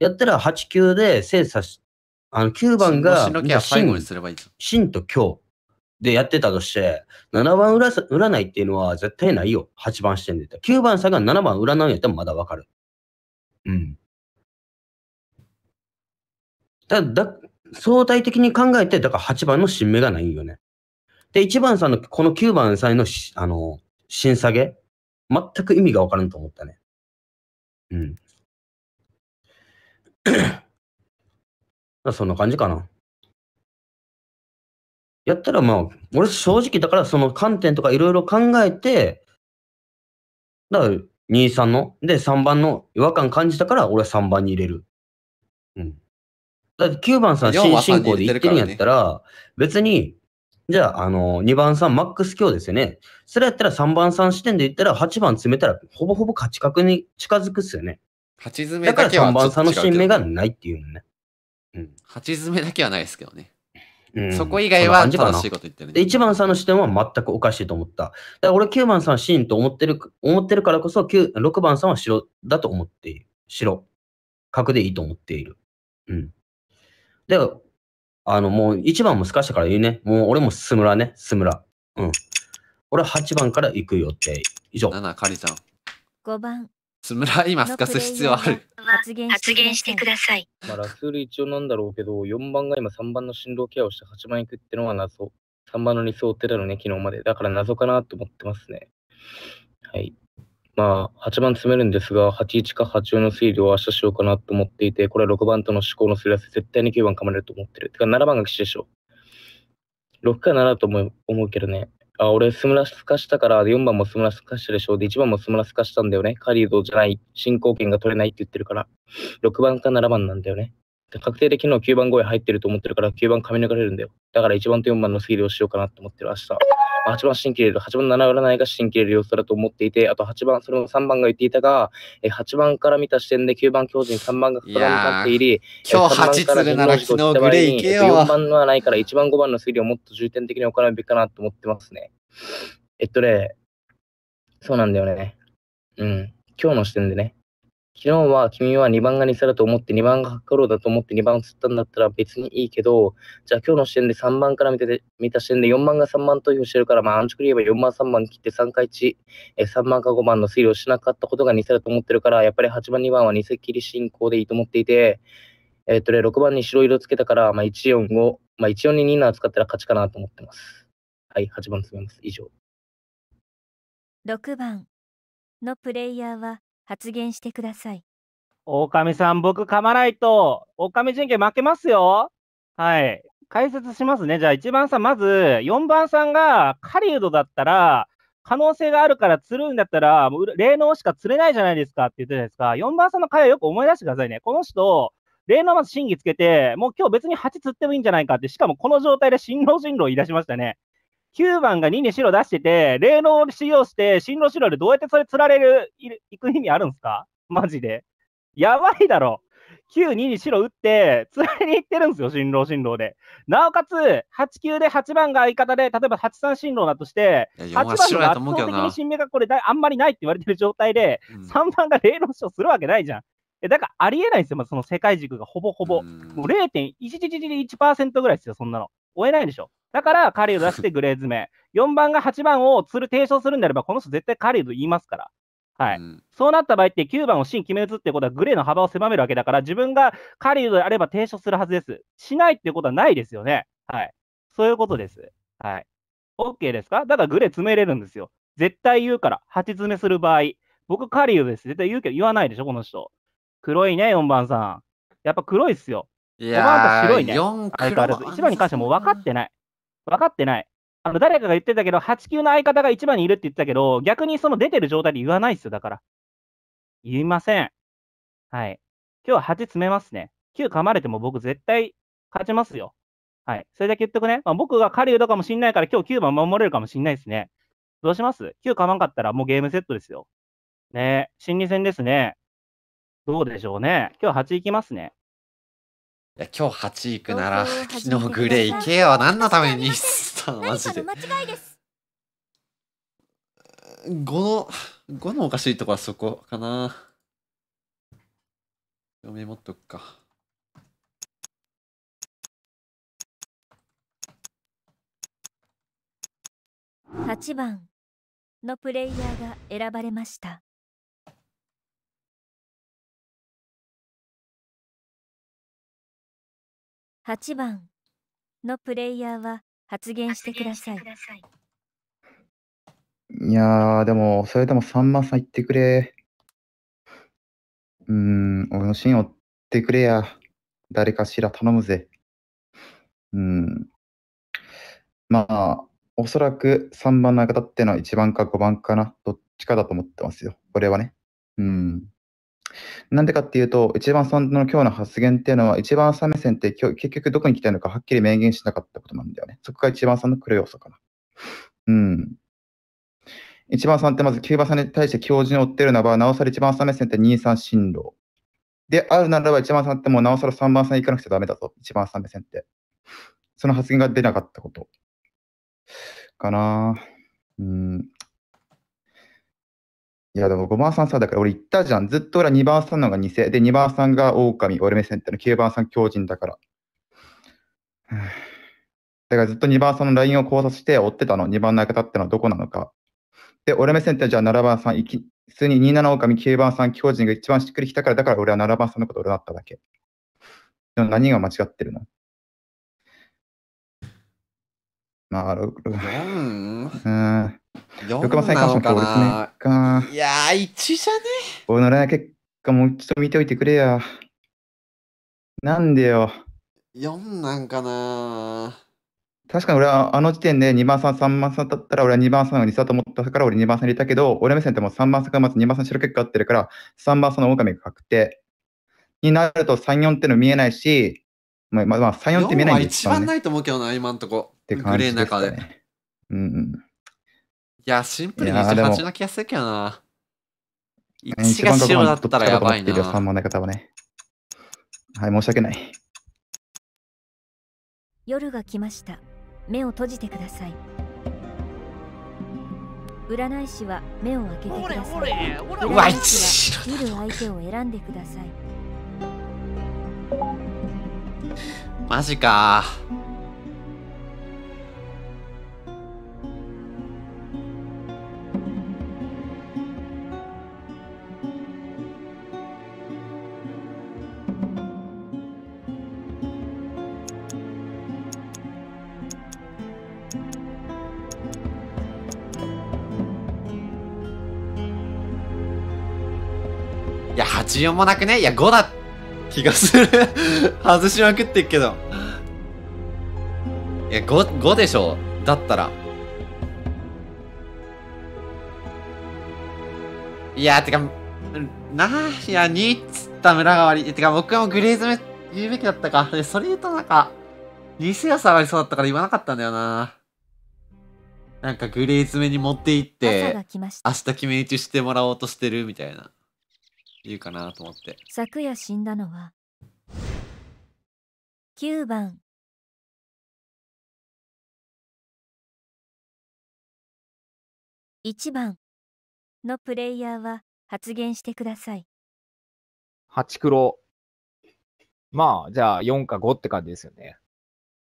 Speaker 9: やったら8級で精査し、あの9番が進、真と強でやってたとして、7番ら占いっていうのは絶対ないよ。8番視点で言った9番さんが7番占いやったらまだわかる。うん。だ、だ、相対的に考えて、だから8番の新目がないよね。で、1番さんの、この9番さんの、あの、新下げ、全く意味がわからんと思ったね。うん。
Speaker 1: そんな感じかな。やったらまあ、
Speaker 9: 俺正直だからその観点とかいろいろ考えて、だから2、3の、で3番の違和感感じたから俺は3番に入れる。うん。だって9番さん新進行で言ってるんやったら、別に、じゃあ、あの、2番さんマックス強ですよね。それやったら3番さん視点で言ったら8番詰めたらほぼほぼ勝ち確に近づくっすよね。
Speaker 3: 鉢詰めだからけは3番さんの新芽がないっていうのね。うん。鉢詰めだけはないですけどね。うん、そこ以外は楽しいこと言ってる、ね、で、
Speaker 9: 1番さんの視点は全くおかしいと思った。だから俺9番さんはシーンと思ってる、思ってるからこそ、6番さんは白だと思っている。白。角でいいと思っている。うん。で、あの、もう1番もすかしたから言うね。もう俺もスムラね、スムラ。うん。俺は8番から行く予定。以上。7、カリさん。5番。ラ今すかす必要ある
Speaker 4: 発言発言してください。
Speaker 9: まあ、
Speaker 10: ラスール一応なんだろうけど、4番が今3番の振動ケアをして8番行くってのは謎。3番の理想ってだのね、昨日まで。だから謎かなと思ってますね。はい。まあ、8番詰めるんですが、81か84の推理を明日しようかなと思っていて、これは6番との思考のすり合わせ、絶対に9番噛まれると思ってる。てか、7番が騎士でしょ。6か7だと思う思うけどね。あ、俺スムラス化したから、4番もスムラス化したでしょ。で、1番もスムラス化したんだよね。カリードじゃない、進行権が取れないって言ってるから、6番か7番なんだよね。で確定で昨日9番超え入ってると思ってるから、9番噛み抜かれるんだよ。だから1番と4番の推理をしようかなと思ってる、明日。8番神経、8番7占いが神経の要素だと思っていて、あと8番、それも3番が言っていたが、え8番から見た視点で9番強人、3番が鏡に立っていり、今日8つるなら昨日グレー行けよ。4番のはないから1番5番の推理をもっと重点的に行うべきかなと思ってますね。えっとね、そうなんだよね。うん。今日の視点でね。昨日は君は2番が偽だと思って、2番がハッカローだと思って2番を釣ったんだったら別にいいけど、じゃあ今日の視点で3番から見て見た視点で4番が3番投票してるから、まあ安直に言えば4番3番切って3回1、え3番か5番の推理をしなかったことが偽だと思ってるから、やっぱり8番2番は偽切り進行でいいと思っていて、えっ、とね、6番に白色つけたから、まあ1、4、5、まあ1、4に2ナー使ったら勝ちかなと思ってます。
Speaker 11: はい、8番詰めます。以上。
Speaker 4: 6番のプレイヤーは、発言してください。
Speaker 11: 狼さん、僕噛まないと、狼人権負けますよ。はい。解説しますね。じゃあ1番さん、まず4番さんが狩人だったら、可能性があるから釣るんだったら、もう霊能しか釣れないじゃないですかって言ってたじゃないですか。4番さんの会話よく思い出してくださいね。この人、霊能まず審議つけて、もう今日別に蜂釣ってもいいんじゃないかって、しかもこの状態で新郎新郎言い出しましたね。9番が2に白出してて、霊能を使用して、進路白でどうやってそれ釣られる、いく意味あるんですかマジで。やばいだろ。9、2に白打って、釣られに行ってるんですよ、進路、進路で。なおかつ、8、9で8番が相方で、例えば8、3進路だとして、8番が圧倒的に新芽がこれあんまりないって言われてる状態で、うん、3番が霊能使用するわけないじゃん。えだからありえないですよ、まあ、その世界軸がほぼほぼ。もう0.111%ぐらいですよ、そんなの。追えないでしょ。だから、カリウド出してグレーズめ。4番が8番をつる提唱するんであれば、この人絶対カリウド言いますから。はい、うん、そうなった場合って9番を芯決め打つってことはグレーの幅を狭めるわけだから自分がカリウドであれば提唱するはずです。しないってことはないですよね。はい。そういうことです。はい。OK ですかだからグレー詰めれるんですよ。絶対言うから。8詰めする場合。僕カリウドです。絶対言うけど言わないでしょ、この人。黒いね、4番さん。やっぱ黒いっすよ。いやー、4番と白いね。4相とわらず。1番に関しても分かってない。分かってない。あの誰かが言ってたけど、8級の相方が1番にいるって言ってたけど、逆にその出てる状態で言わないっすよ、だから。言いません。はい。今日は8詰めますね。9噛まれても僕絶対勝ちますよ。はい。それだけ言っとくね。まあ、僕が狩人かもしんないから今日9番守れるかもしんないですね。どうします ?9 噛まんかったらもうゲームセットですよ。ね心理戦ですね。どうでしょうね。今日8いきますね。や今日8行く
Speaker 3: なら昨日グレー行けよ
Speaker 11: 何のためにしたのマ
Speaker 4: ジで5
Speaker 3: の5のおかしいとこはそこかなみ持っとくか
Speaker 4: 8番のプレイヤーが選ばれました8番のプレイヤーは発言してください。い
Speaker 5: やー、でも、それでも3番さん言ってくれ。うーん、俺のシーンを追ってくれや。誰かしら頼むぜ。うん。まあ、おそらく3番のだってのは1番か5番かな。どっちかだと思ってますよ。これはね。うん。なんでかっていうと、一番さんの今日の発言っていうのは、一番さん目線って結局どこに来たのかはっきり明言しなかったことなんだよね。そこが一番さんの黒要素かな。うん。一番さんってまず9番さんに対して教授に追ってるならば、なおさら一番さん目線って2、3進路。で、あるならば一番さんってもうなおさら3番さん行かなくちゃダメだぞ。一番さん目線って。その発言が出なかったこと。かなうん。いや、でも5番さんさ、だから俺言ったじゃん。ずっと俺は2番さんのが偽。で、2番さんが狼、俺目線っての9番さん狂人だから。だからずっと2番さんのラインを考察して追ってたの。2番の相方ってのはどこなのか。で、俺目線ってじゃあ7番さん、いき普通に27狼、9番さん、狂人が一番しっくりきたから、だから俺は7番さんのこと俺だっただけ。でも何が間違ってるのまあ、6、6。うん。6番最下のポールですい
Speaker 3: やー、1じゃね
Speaker 5: 俺の恋ア結果もう一度見ておいてくれや。なんでよ。
Speaker 3: 4なんかな
Speaker 5: 確かに俺はあの時点で2番さん、3番さんだったら俺は2番さんを2だと思ったから俺2番さん入れたけど、俺目線でも3番さんがまず2番さん白結果合ってるから3番さんの狼が確定。になると3、4っての見えないし、まあ、まあ、3、4って見えないんですよ、ね。一番な
Speaker 3: いと思うけどな、今んとこ。って感じです、ね、グレーの中で。うんうん。や、シンプルに28な気がするけどな。
Speaker 5: 1が白だったらやばいな。3問の方はね。はい、申し訳ない。
Speaker 4: 夜が来ました。目を閉じてください。占い師は目を開けてください。占い師見る相手を選んでください。
Speaker 3: マジか84もなくねいや、5だ気がする 外しまくってっけど。いや、5、5でしょだったら。いや、てか、なあ、いや、2っつった村が悪い。てか、僕はもうグレーズめ言うべきだったか。それ言うとなんか、偽屋さがありそうだったから言わなかったんだよな。なんかグレーズめに持って行って、明日決め打ちしてもらおうとしてるみたいな。言うかなと思って
Speaker 4: 昨夜死んだのは
Speaker 1: 9番1番のプレイヤーは
Speaker 4: 発言してください
Speaker 1: 八黒まあ
Speaker 6: じゃあ4か5って感じですよね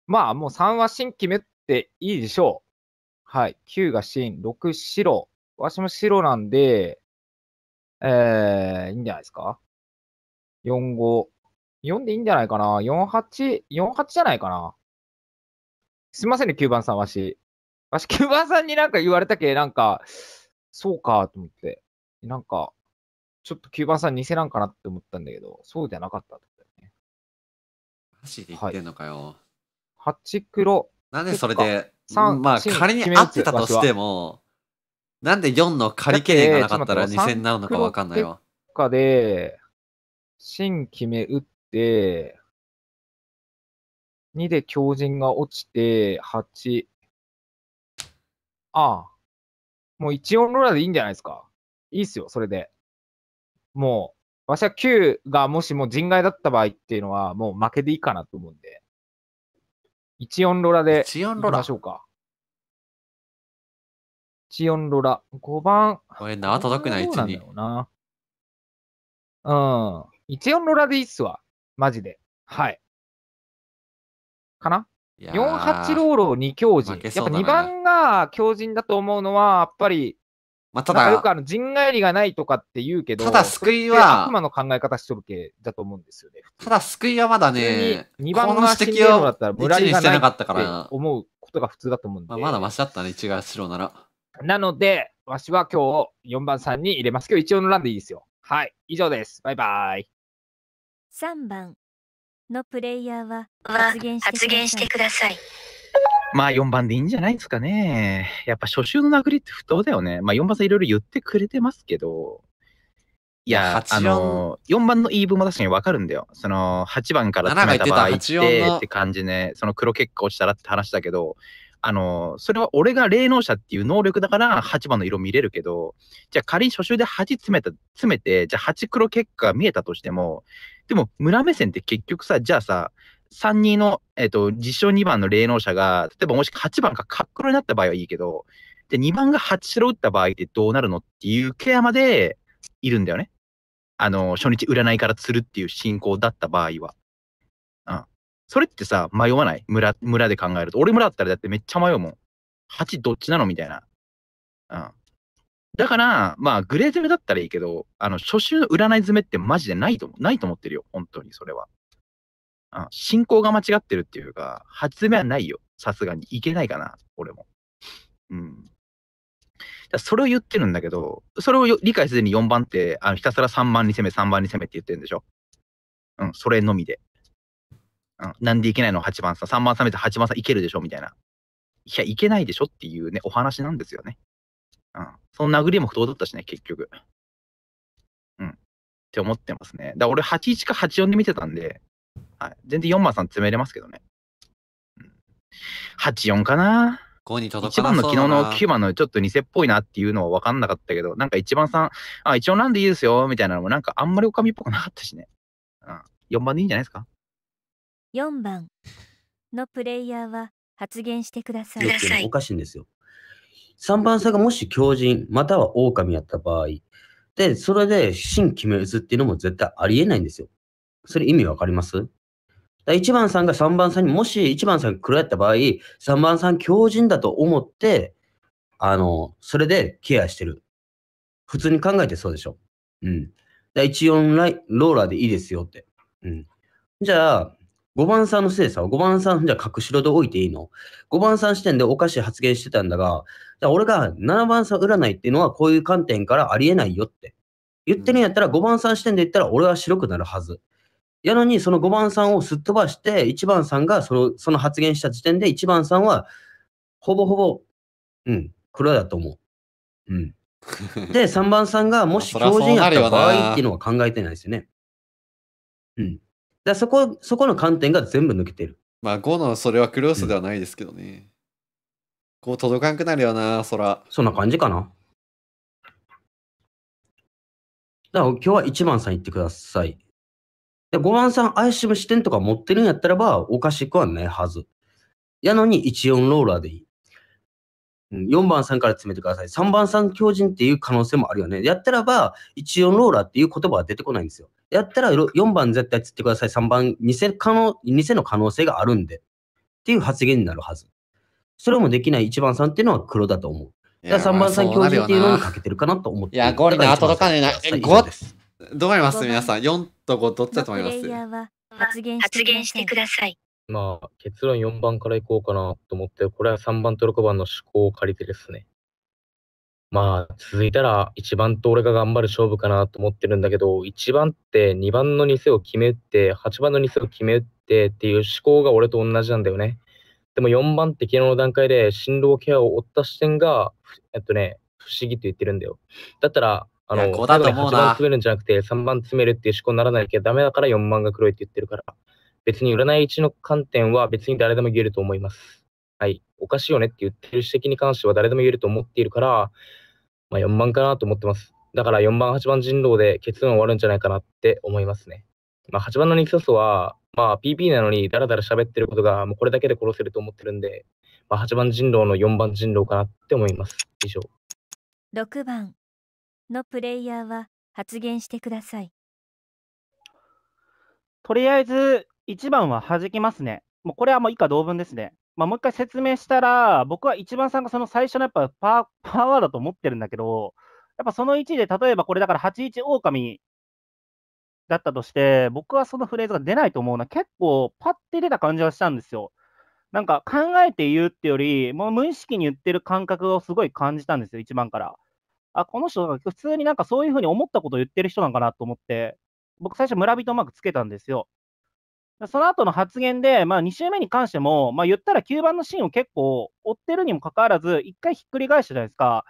Speaker 6: まあもう3は芯決めていいでしょうはい9が新6白わしも白なんでえー、いいんじゃないですか ?4、5。4でいいんじゃないかな ?4、8、4、8じゃないかなすいませんね、9番さん、わし。わし、9番さんになんか言われたけ、なんか、そうか、と思って。なんか、ちょっと9番さん偽なんかなって思ったんだけど、そうじゃなかったっね。
Speaker 3: マジで言ってんのかよ。
Speaker 6: はい、8黒。なんでそれで、まあ仮に合ってたとして
Speaker 3: も、なんで4の仮仮定がなかったら2000になるのかわかんないわ。
Speaker 6: かで、新決め打って、2で強靭が落ちて、8。ああ。もう1音ローラーでいいんじゃないですか。いいっすよ、それで。もう、わしは9がもしも人外だった場合っていうのは、もう負けでいいかなと思うんで。1音ローラーでいきましょうか。チオンロラ。5番。
Speaker 1: これな、届くな、い、一な
Speaker 6: うん。一四ロラでいいっすわ。マジで。はい。かな ?48 ローロー2強人、ね。やっぱ2番が強人だと思うのは、やっぱり、まあ、ただ、よくあの、陣返りがないとかって言うけど、ただ救いは、悪魔の考え方しとるけだと思うんですよね。ただ救いはまだね、2番の指摘を1にしてなかったから思う
Speaker 3: ことが普通だと思うんで。まあ、まだマシだったね、1が白なら。
Speaker 6: なので、わしは今日4番さんに入れます今日一応の欄でいいですよ。はい、以上です。バイバイ。
Speaker 4: 3番のプレイヤーは発言してください。
Speaker 6: まあ4番でいいんじゃないですか
Speaker 8: ね。やっぱ初週の殴りって不当だよね。まあ4番さんいろいろ言ってくれてますけど、いや、あの、4番の言い分も確かに分かるんだよ。その、8番から詰めた場合ってって感じね、その黒結果落ちたらって話だけど、あの、それは俺が霊能者っていう能力だから8番の色見れるけど、じゃあ仮に初週で8詰めた、詰めて、じゃあ8黒結果見えたとしても、でも村目線って結局さ、じゃあさ、3人の、えっ、ー、と、実証2番の霊能者が、例えばもし8番がコ黒になった場合はいいけど、で、2番が8白打った場合ってどうなるのっていうケアまでいるんだよね。あの、初日占いから釣るっていう進行だった場合は。それってさ、迷わない村、村で考えると。俺村だったらだってめっちゃ迷うもん。8どっちなのみたいな。うん。だから、まあ、グレーゼルだったらいいけど、あの、初週の占い詰めってマジでないと思う、ないと思ってるよ。本当に、それは。うん。進行が間違ってるっていうか、8詰めはないよ。さすがに。いけないかな、俺も。うん。それを言ってるんだけど、それを理解せずに4番って、あのひたすら3番に攻め、3番に攻めって言ってるんでしょ。うん、それのみで。うん、なんでいけないの ?8 番さん、3番さん見て8番さんいけるでしょみたいな。いや、いけないでしょっていうね、お話なんですよね。うん。その殴りも不当だったしね、結局。うん。って思ってますね。だから俺81か84で見てたんで、はい、全然4番さん詰めれますけどね。うん、84かな5に届かな1番の昨日の9番のちょっと偽っぽいなっていうのは分かんなかったけど、なんか1番さん、あ、一応なんでいいですよ、みたいなのもなんかあんまりお将っぽくなかったしね。
Speaker 4: う
Speaker 7: ん、
Speaker 8: 4番でいいんじゃないですか
Speaker 4: 4番のプレイヤーは発言してください。お
Speaker 9: かしいんですよ。3番さんがもし狂人、または狼やった場合、で、それで真決め打つっていうのも絶対ありえないんですよ。それ意味わかります1番さんが3番さんにもし1番さんが黒やった場合、3番さん狂人だと思って、あの、それでケアしてる。普通に考えてそうでしょ。うん。14ライローラーでいいですよって。うん。じゃあ、5番さんのせいでさ、5番さん、じゃ隠しろで置いていいの ?5 番さん視点でおかしい発言してたんだが、俺が7番さん占いっていうのはこういう観点からありえないよって。言ってるんやったら5番さん視点で言ったら俺は白くなるはず。やのに、その5番さんをすっ飛ばして、1番さんがそのその発言した時点で、1番さんは、ほぼほぼ、うん、黒だと思う。うん。で、3番さんが、もし強人やった場合っていうのは考えてないですよね。うん。だそこ、そこの観点が全部抜けてる。まあ5のそれはクロスではないですけどね。うん、5届かんくなるよな、そら。そんな感じかな。だから今日は1番さん行ってください。で5番さん、怪しむ視点とか持ってるんやったらば、おかしくはないはず。やのに14ローラーでいい。うん、4番3から詰めてください。3番3強人っていう可能性もあるよね。やったらば、14ローラーっていう言葉は出てこないんですよ。やったら4番絶対釣ってください。3番偽可能、偽の可能性があるんで。っていう発言になるはず。それもできない1番3っていうのは黒だと思う。いや、3番3強人っていうのにかけてるかなと思って。いや、ゴリラ届かねえな。え、
Speaker 3: 5?
Speaker 10: どう思います皆さん。4と5ど
Speaker 3: っちだと思いま
Speaker 4: す発言してください。
Speaker 10: まあ、結論4番からいこうかなと思って、これは3番と6番の思考を借りてですね。まあ、続いたら1番と俺が頑張る勝負かなと思ってるんだけど、1番って2番の偽を決めって、8番の偽を決めってっていう思考が俺と同じなんだよね。でも4番って昨日の段階で振動ケアを負った視点が、えっとね、不思議と言ってるんだよ。だったら、あの、だ番詰めるんじゃなくて3番詰めるっていう思考にならなきゃダメだから4番が黒いって言ってるから。別に占い1の観点は別に誰でも言えると思います。はい。おかしいよねって言ってる指摘に関しては誰でも言えると思っているから、まあ、4番かなと思ってます。だから4番、8番人狼で結論終わるんじゃないかなって思いますね。まあ、8番の肉素素は、まあ、PP なのにダラダラ喋ってることがもうこれだけで殺せると思ってるんで、まあ、8番人狼の4番人狼かなって思います。以上。
Speaker 4: 6番のプレイヤーは発言してください。とりあえず1番
Speaker 11: は弾きますね。もうこれはもう以下同文ですね。まあ、もう一回説明したら、僕は1番さんがその最初のやっぱパパワーだと思ってるんだけど、やっぱその1で、例えばこれだから81狼だったとして、僕はそのフレーズが出ないと思うな。結構パッて出た感じはしたんですよ。なんか考えて言うってより、もう無意識に言ってる感覚をすごい感じたんですよ、1番から。あ、この人、普通になんかそういうふうに思ったことを言ってる人なんかなと思って、僕最初村人うまくつけたんですよ。その後の発言で、まあ、2周目に関しても、まあ、言ったら9番のシーンを結構追ってるにもかかわらず、1回ひっくり返したじゃないですか。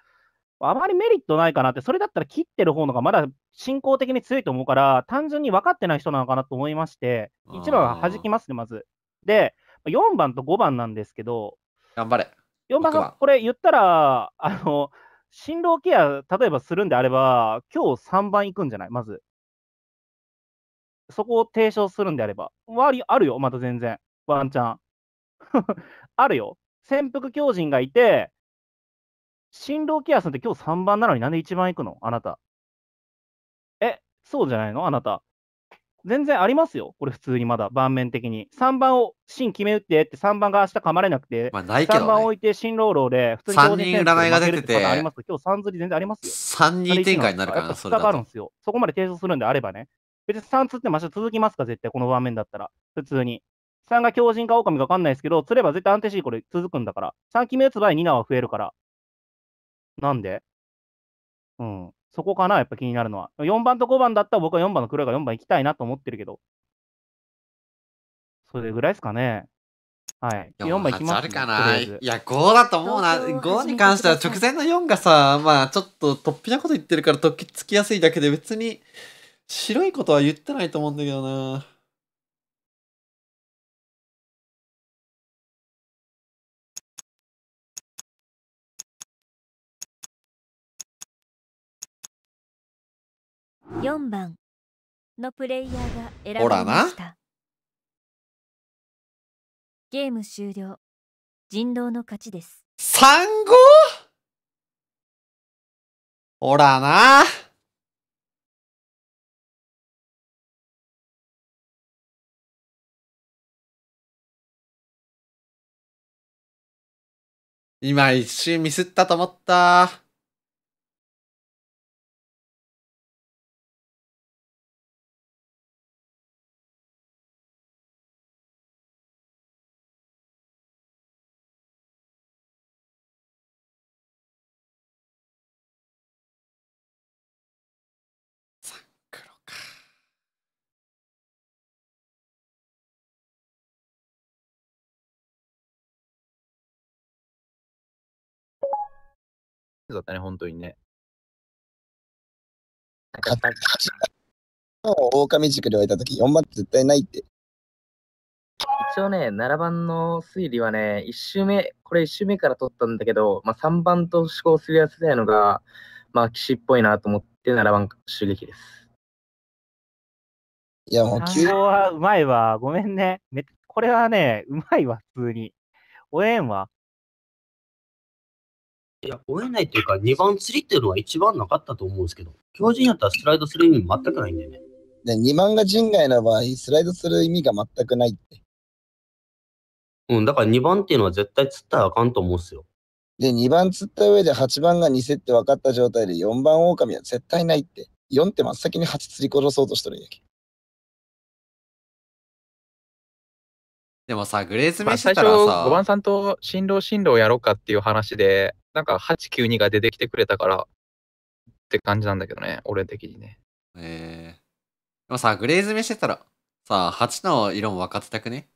Speaker 11: あまりメリットないかなって、それだったら切ってる方のがまだ進行的に強いと思うから、単純に分かってない人なのかなと思いまして、1番は弾きますね、まず。で、4番と5番なんですけど、頑張れ。4番がこれ言ったら、あの、進路ケア、例えばするんであれば、今日3番行くんじゃないまず。そこを提唱するんであれば、割あるよ、また全然。ワンチャン。あるよ。潜伏狂人がいて、新郎ケアさんって今日3番なのになんで1番行くのあなた。え、そうじゃないのあなた。全然ありますよ。これ普通にまだ、盤面的に。3番を芯決め打ってって、3番が明日噛まれなくて、まあないけどね、3番置いて新郎郎で、普通に3人占いが出てて、あります今日3釣り全然ありますよ。3人展開になるからな、それあるんですよ。そこまで提唱するんであればね。別に3釣ってまし続きますか、絶対、この場面だったら。普通に。3が強人か狼か分かんないですけど、釣れば絶対安定しいこれ続くんだから。3期目打つ場合、2ナは増えるから。なんでうん。そこかな、やっぱ気になるのは。4番と5番だったら僕は4番の黒いが4番行きたいなと思ってるけど。それぐらいですかね。はい。4番行きます、ね、あるかない
Speaker 3: や、5だと思うな。5に関しては直前の4がさ、まあちょっと突飛なこと言ってるから突きつきやすいだけで別に。白いことは言ってないと思うんだけどな。
Speaker 4: 4番のプレイヤーが選ばれましたゲーム終了人狼の勝ちです
Speaker 1: 3-5? ほらな今一瞬ミスったと思った。だったね、本当にね。なんか
Speaker 2: さっき、狼塾で終えたとき4番絶対ないって。
Speaker 10: 一応ね、7番の推理はね、1周目、これ1周目から取ったんだけど、まあ、3番と思考するやつだのが、まあ、騎士っぽいなと思って、7番襲撃です。
Speaker 11: いや、もう急。はうまいわ。ごめんね。めこれはね、うまいわ、普通に。おえんは。
Speaker 9: いや、追えないというか、2番釣りっていうのは一番なかったと思うんですけど、強人やったらスライ
Speaker 2: ドする意味全くないんだよね。で、2番が人外の場合、スライドする意味が全くないって。
Speaker 9: うん、だから2番っていうのは絶対釣ったらあかんと思うんですよ。
Speaker 2: で、2番釣った上で8番が偽って分かった状態で4番狼は絶対ないって。4って真っ先に8釣り殺そうとしてるんやけ。
Speaker 8: でもさ、グレーズメしてたらさ、まあ、5番さんと新郎新郎やろうかっていう話で、なんか892が出てきてくれたからって感じなんだけどね、俺的にね。
Speaker 3: ええー、でもさ、グレーズメしてたらさ、8の色も分かってたくね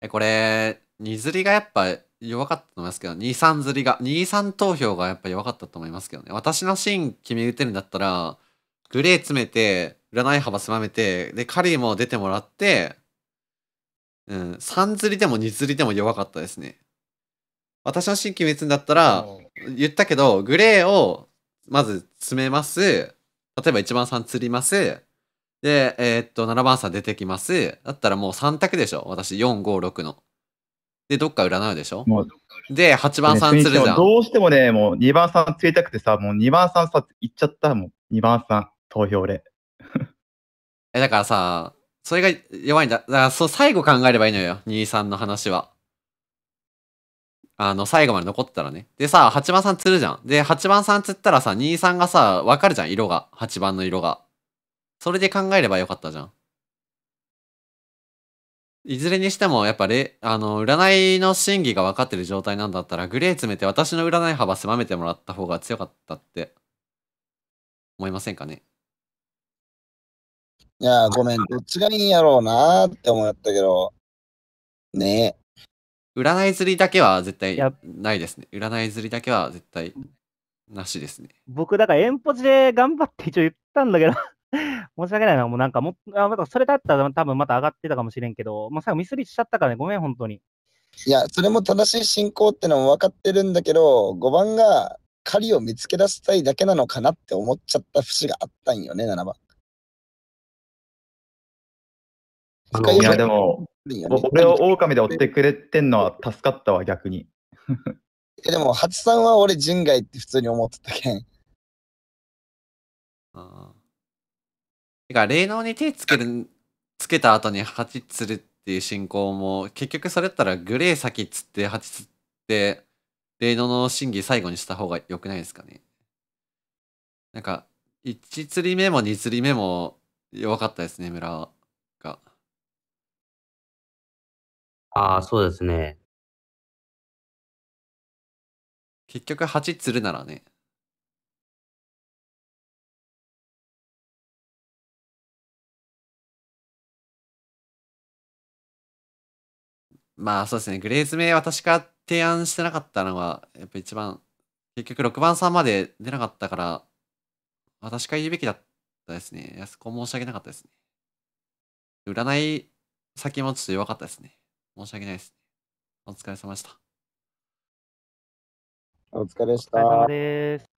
Speaker 3: え、これ、2釣りがやっぱ弱かったと思いますけど、2、3釣りが、2、3投票がやっぱ弱かったと思いますけどね。私のシーン決め打てるんだったら、グレー詰めて、占い幅狭めて、で、カリーも出てもらって、うん、3釣りでも2釣りでも弱かったですね。私の新規滅だったら、言ったけど、グレーをまず詰めます。例えば1番3釣ります。で、えー、っと、7番3出てきます。だったらもう3択でしょ私、4、5、6の。で、どっか占うでしょ
Speaker 5: で、8番3釣るじゃん。どうしてもね、もう2番3釣りたくてさ、もう2番3さ、行っちゃったもん。2番3、投票で。
Speaker 3: え、だからさ、それが弱いんだ。だからそう、最後考えればいいのよ。23の話は。あの、最後まで残ってたらね。でさ、8番さん釣るじゃん。で、8番さん釣ったらさ、23がさ、わかるじゃん、色が。8番の色が。それで考えればよかったじゃん。いずれにしても、やっぱり、あの、占いの真偽が分かってる状態なんだったら、グレー詰めて私の占い幅狭めてもらった方が強かったって、思いませんかね
Speaker 2: いや、ごめん、どっちがいいんやろう
Speaker 1: な
Speaker 3: ーって思ったけど、ねえ。占い釣りだけは絶対ないですね。占い釣りだけは絶対なしですね。
Speaker 11: 僕、だから遠ポジで頑張って一応言ったんだけど 申し訳ないな、もうなんかもあ、ま、それだったら多分また上がってたかもしれんけど、まあ、最後ミスリしちゃったからね、ごめん、本当に。
Speaker 2: いや、それも正しい進行ってのも分かってるんだけど、5番が狩りを見つけ出したいだけなのかなって思っちゃった節があったんよね、7番。
Speaker 5: いや、でも、俺を狼で追ってくれてんのは助かったわ、逆に。
Speaker 2: でも、八さんは俺、人外って普通に思ってたけん。
Speaker 3: ああ。てか、霊能に手つける、つけた後に八釣るっていう進行も、結局それだったらグレー先釣って八釣って、霊能の審議最後にした方が良くないですかね。なんか、1釣り目も2釣り目も弱かったですね、村は。
Speaker 1: ああ、そうですね。結局8釣るならね。
Speaker 3: まあそうですね、グレーズ名私が提案してなかったのは、やっぱ一番、結局6番さんまで出なかったから、私が言うべきだったですね。安子申し訳なかったですね。占い先もちょっと弱かったですね。申し訳ないですお疲れ様でした。
Speaker 1: お疲れでした。お疲れ様です。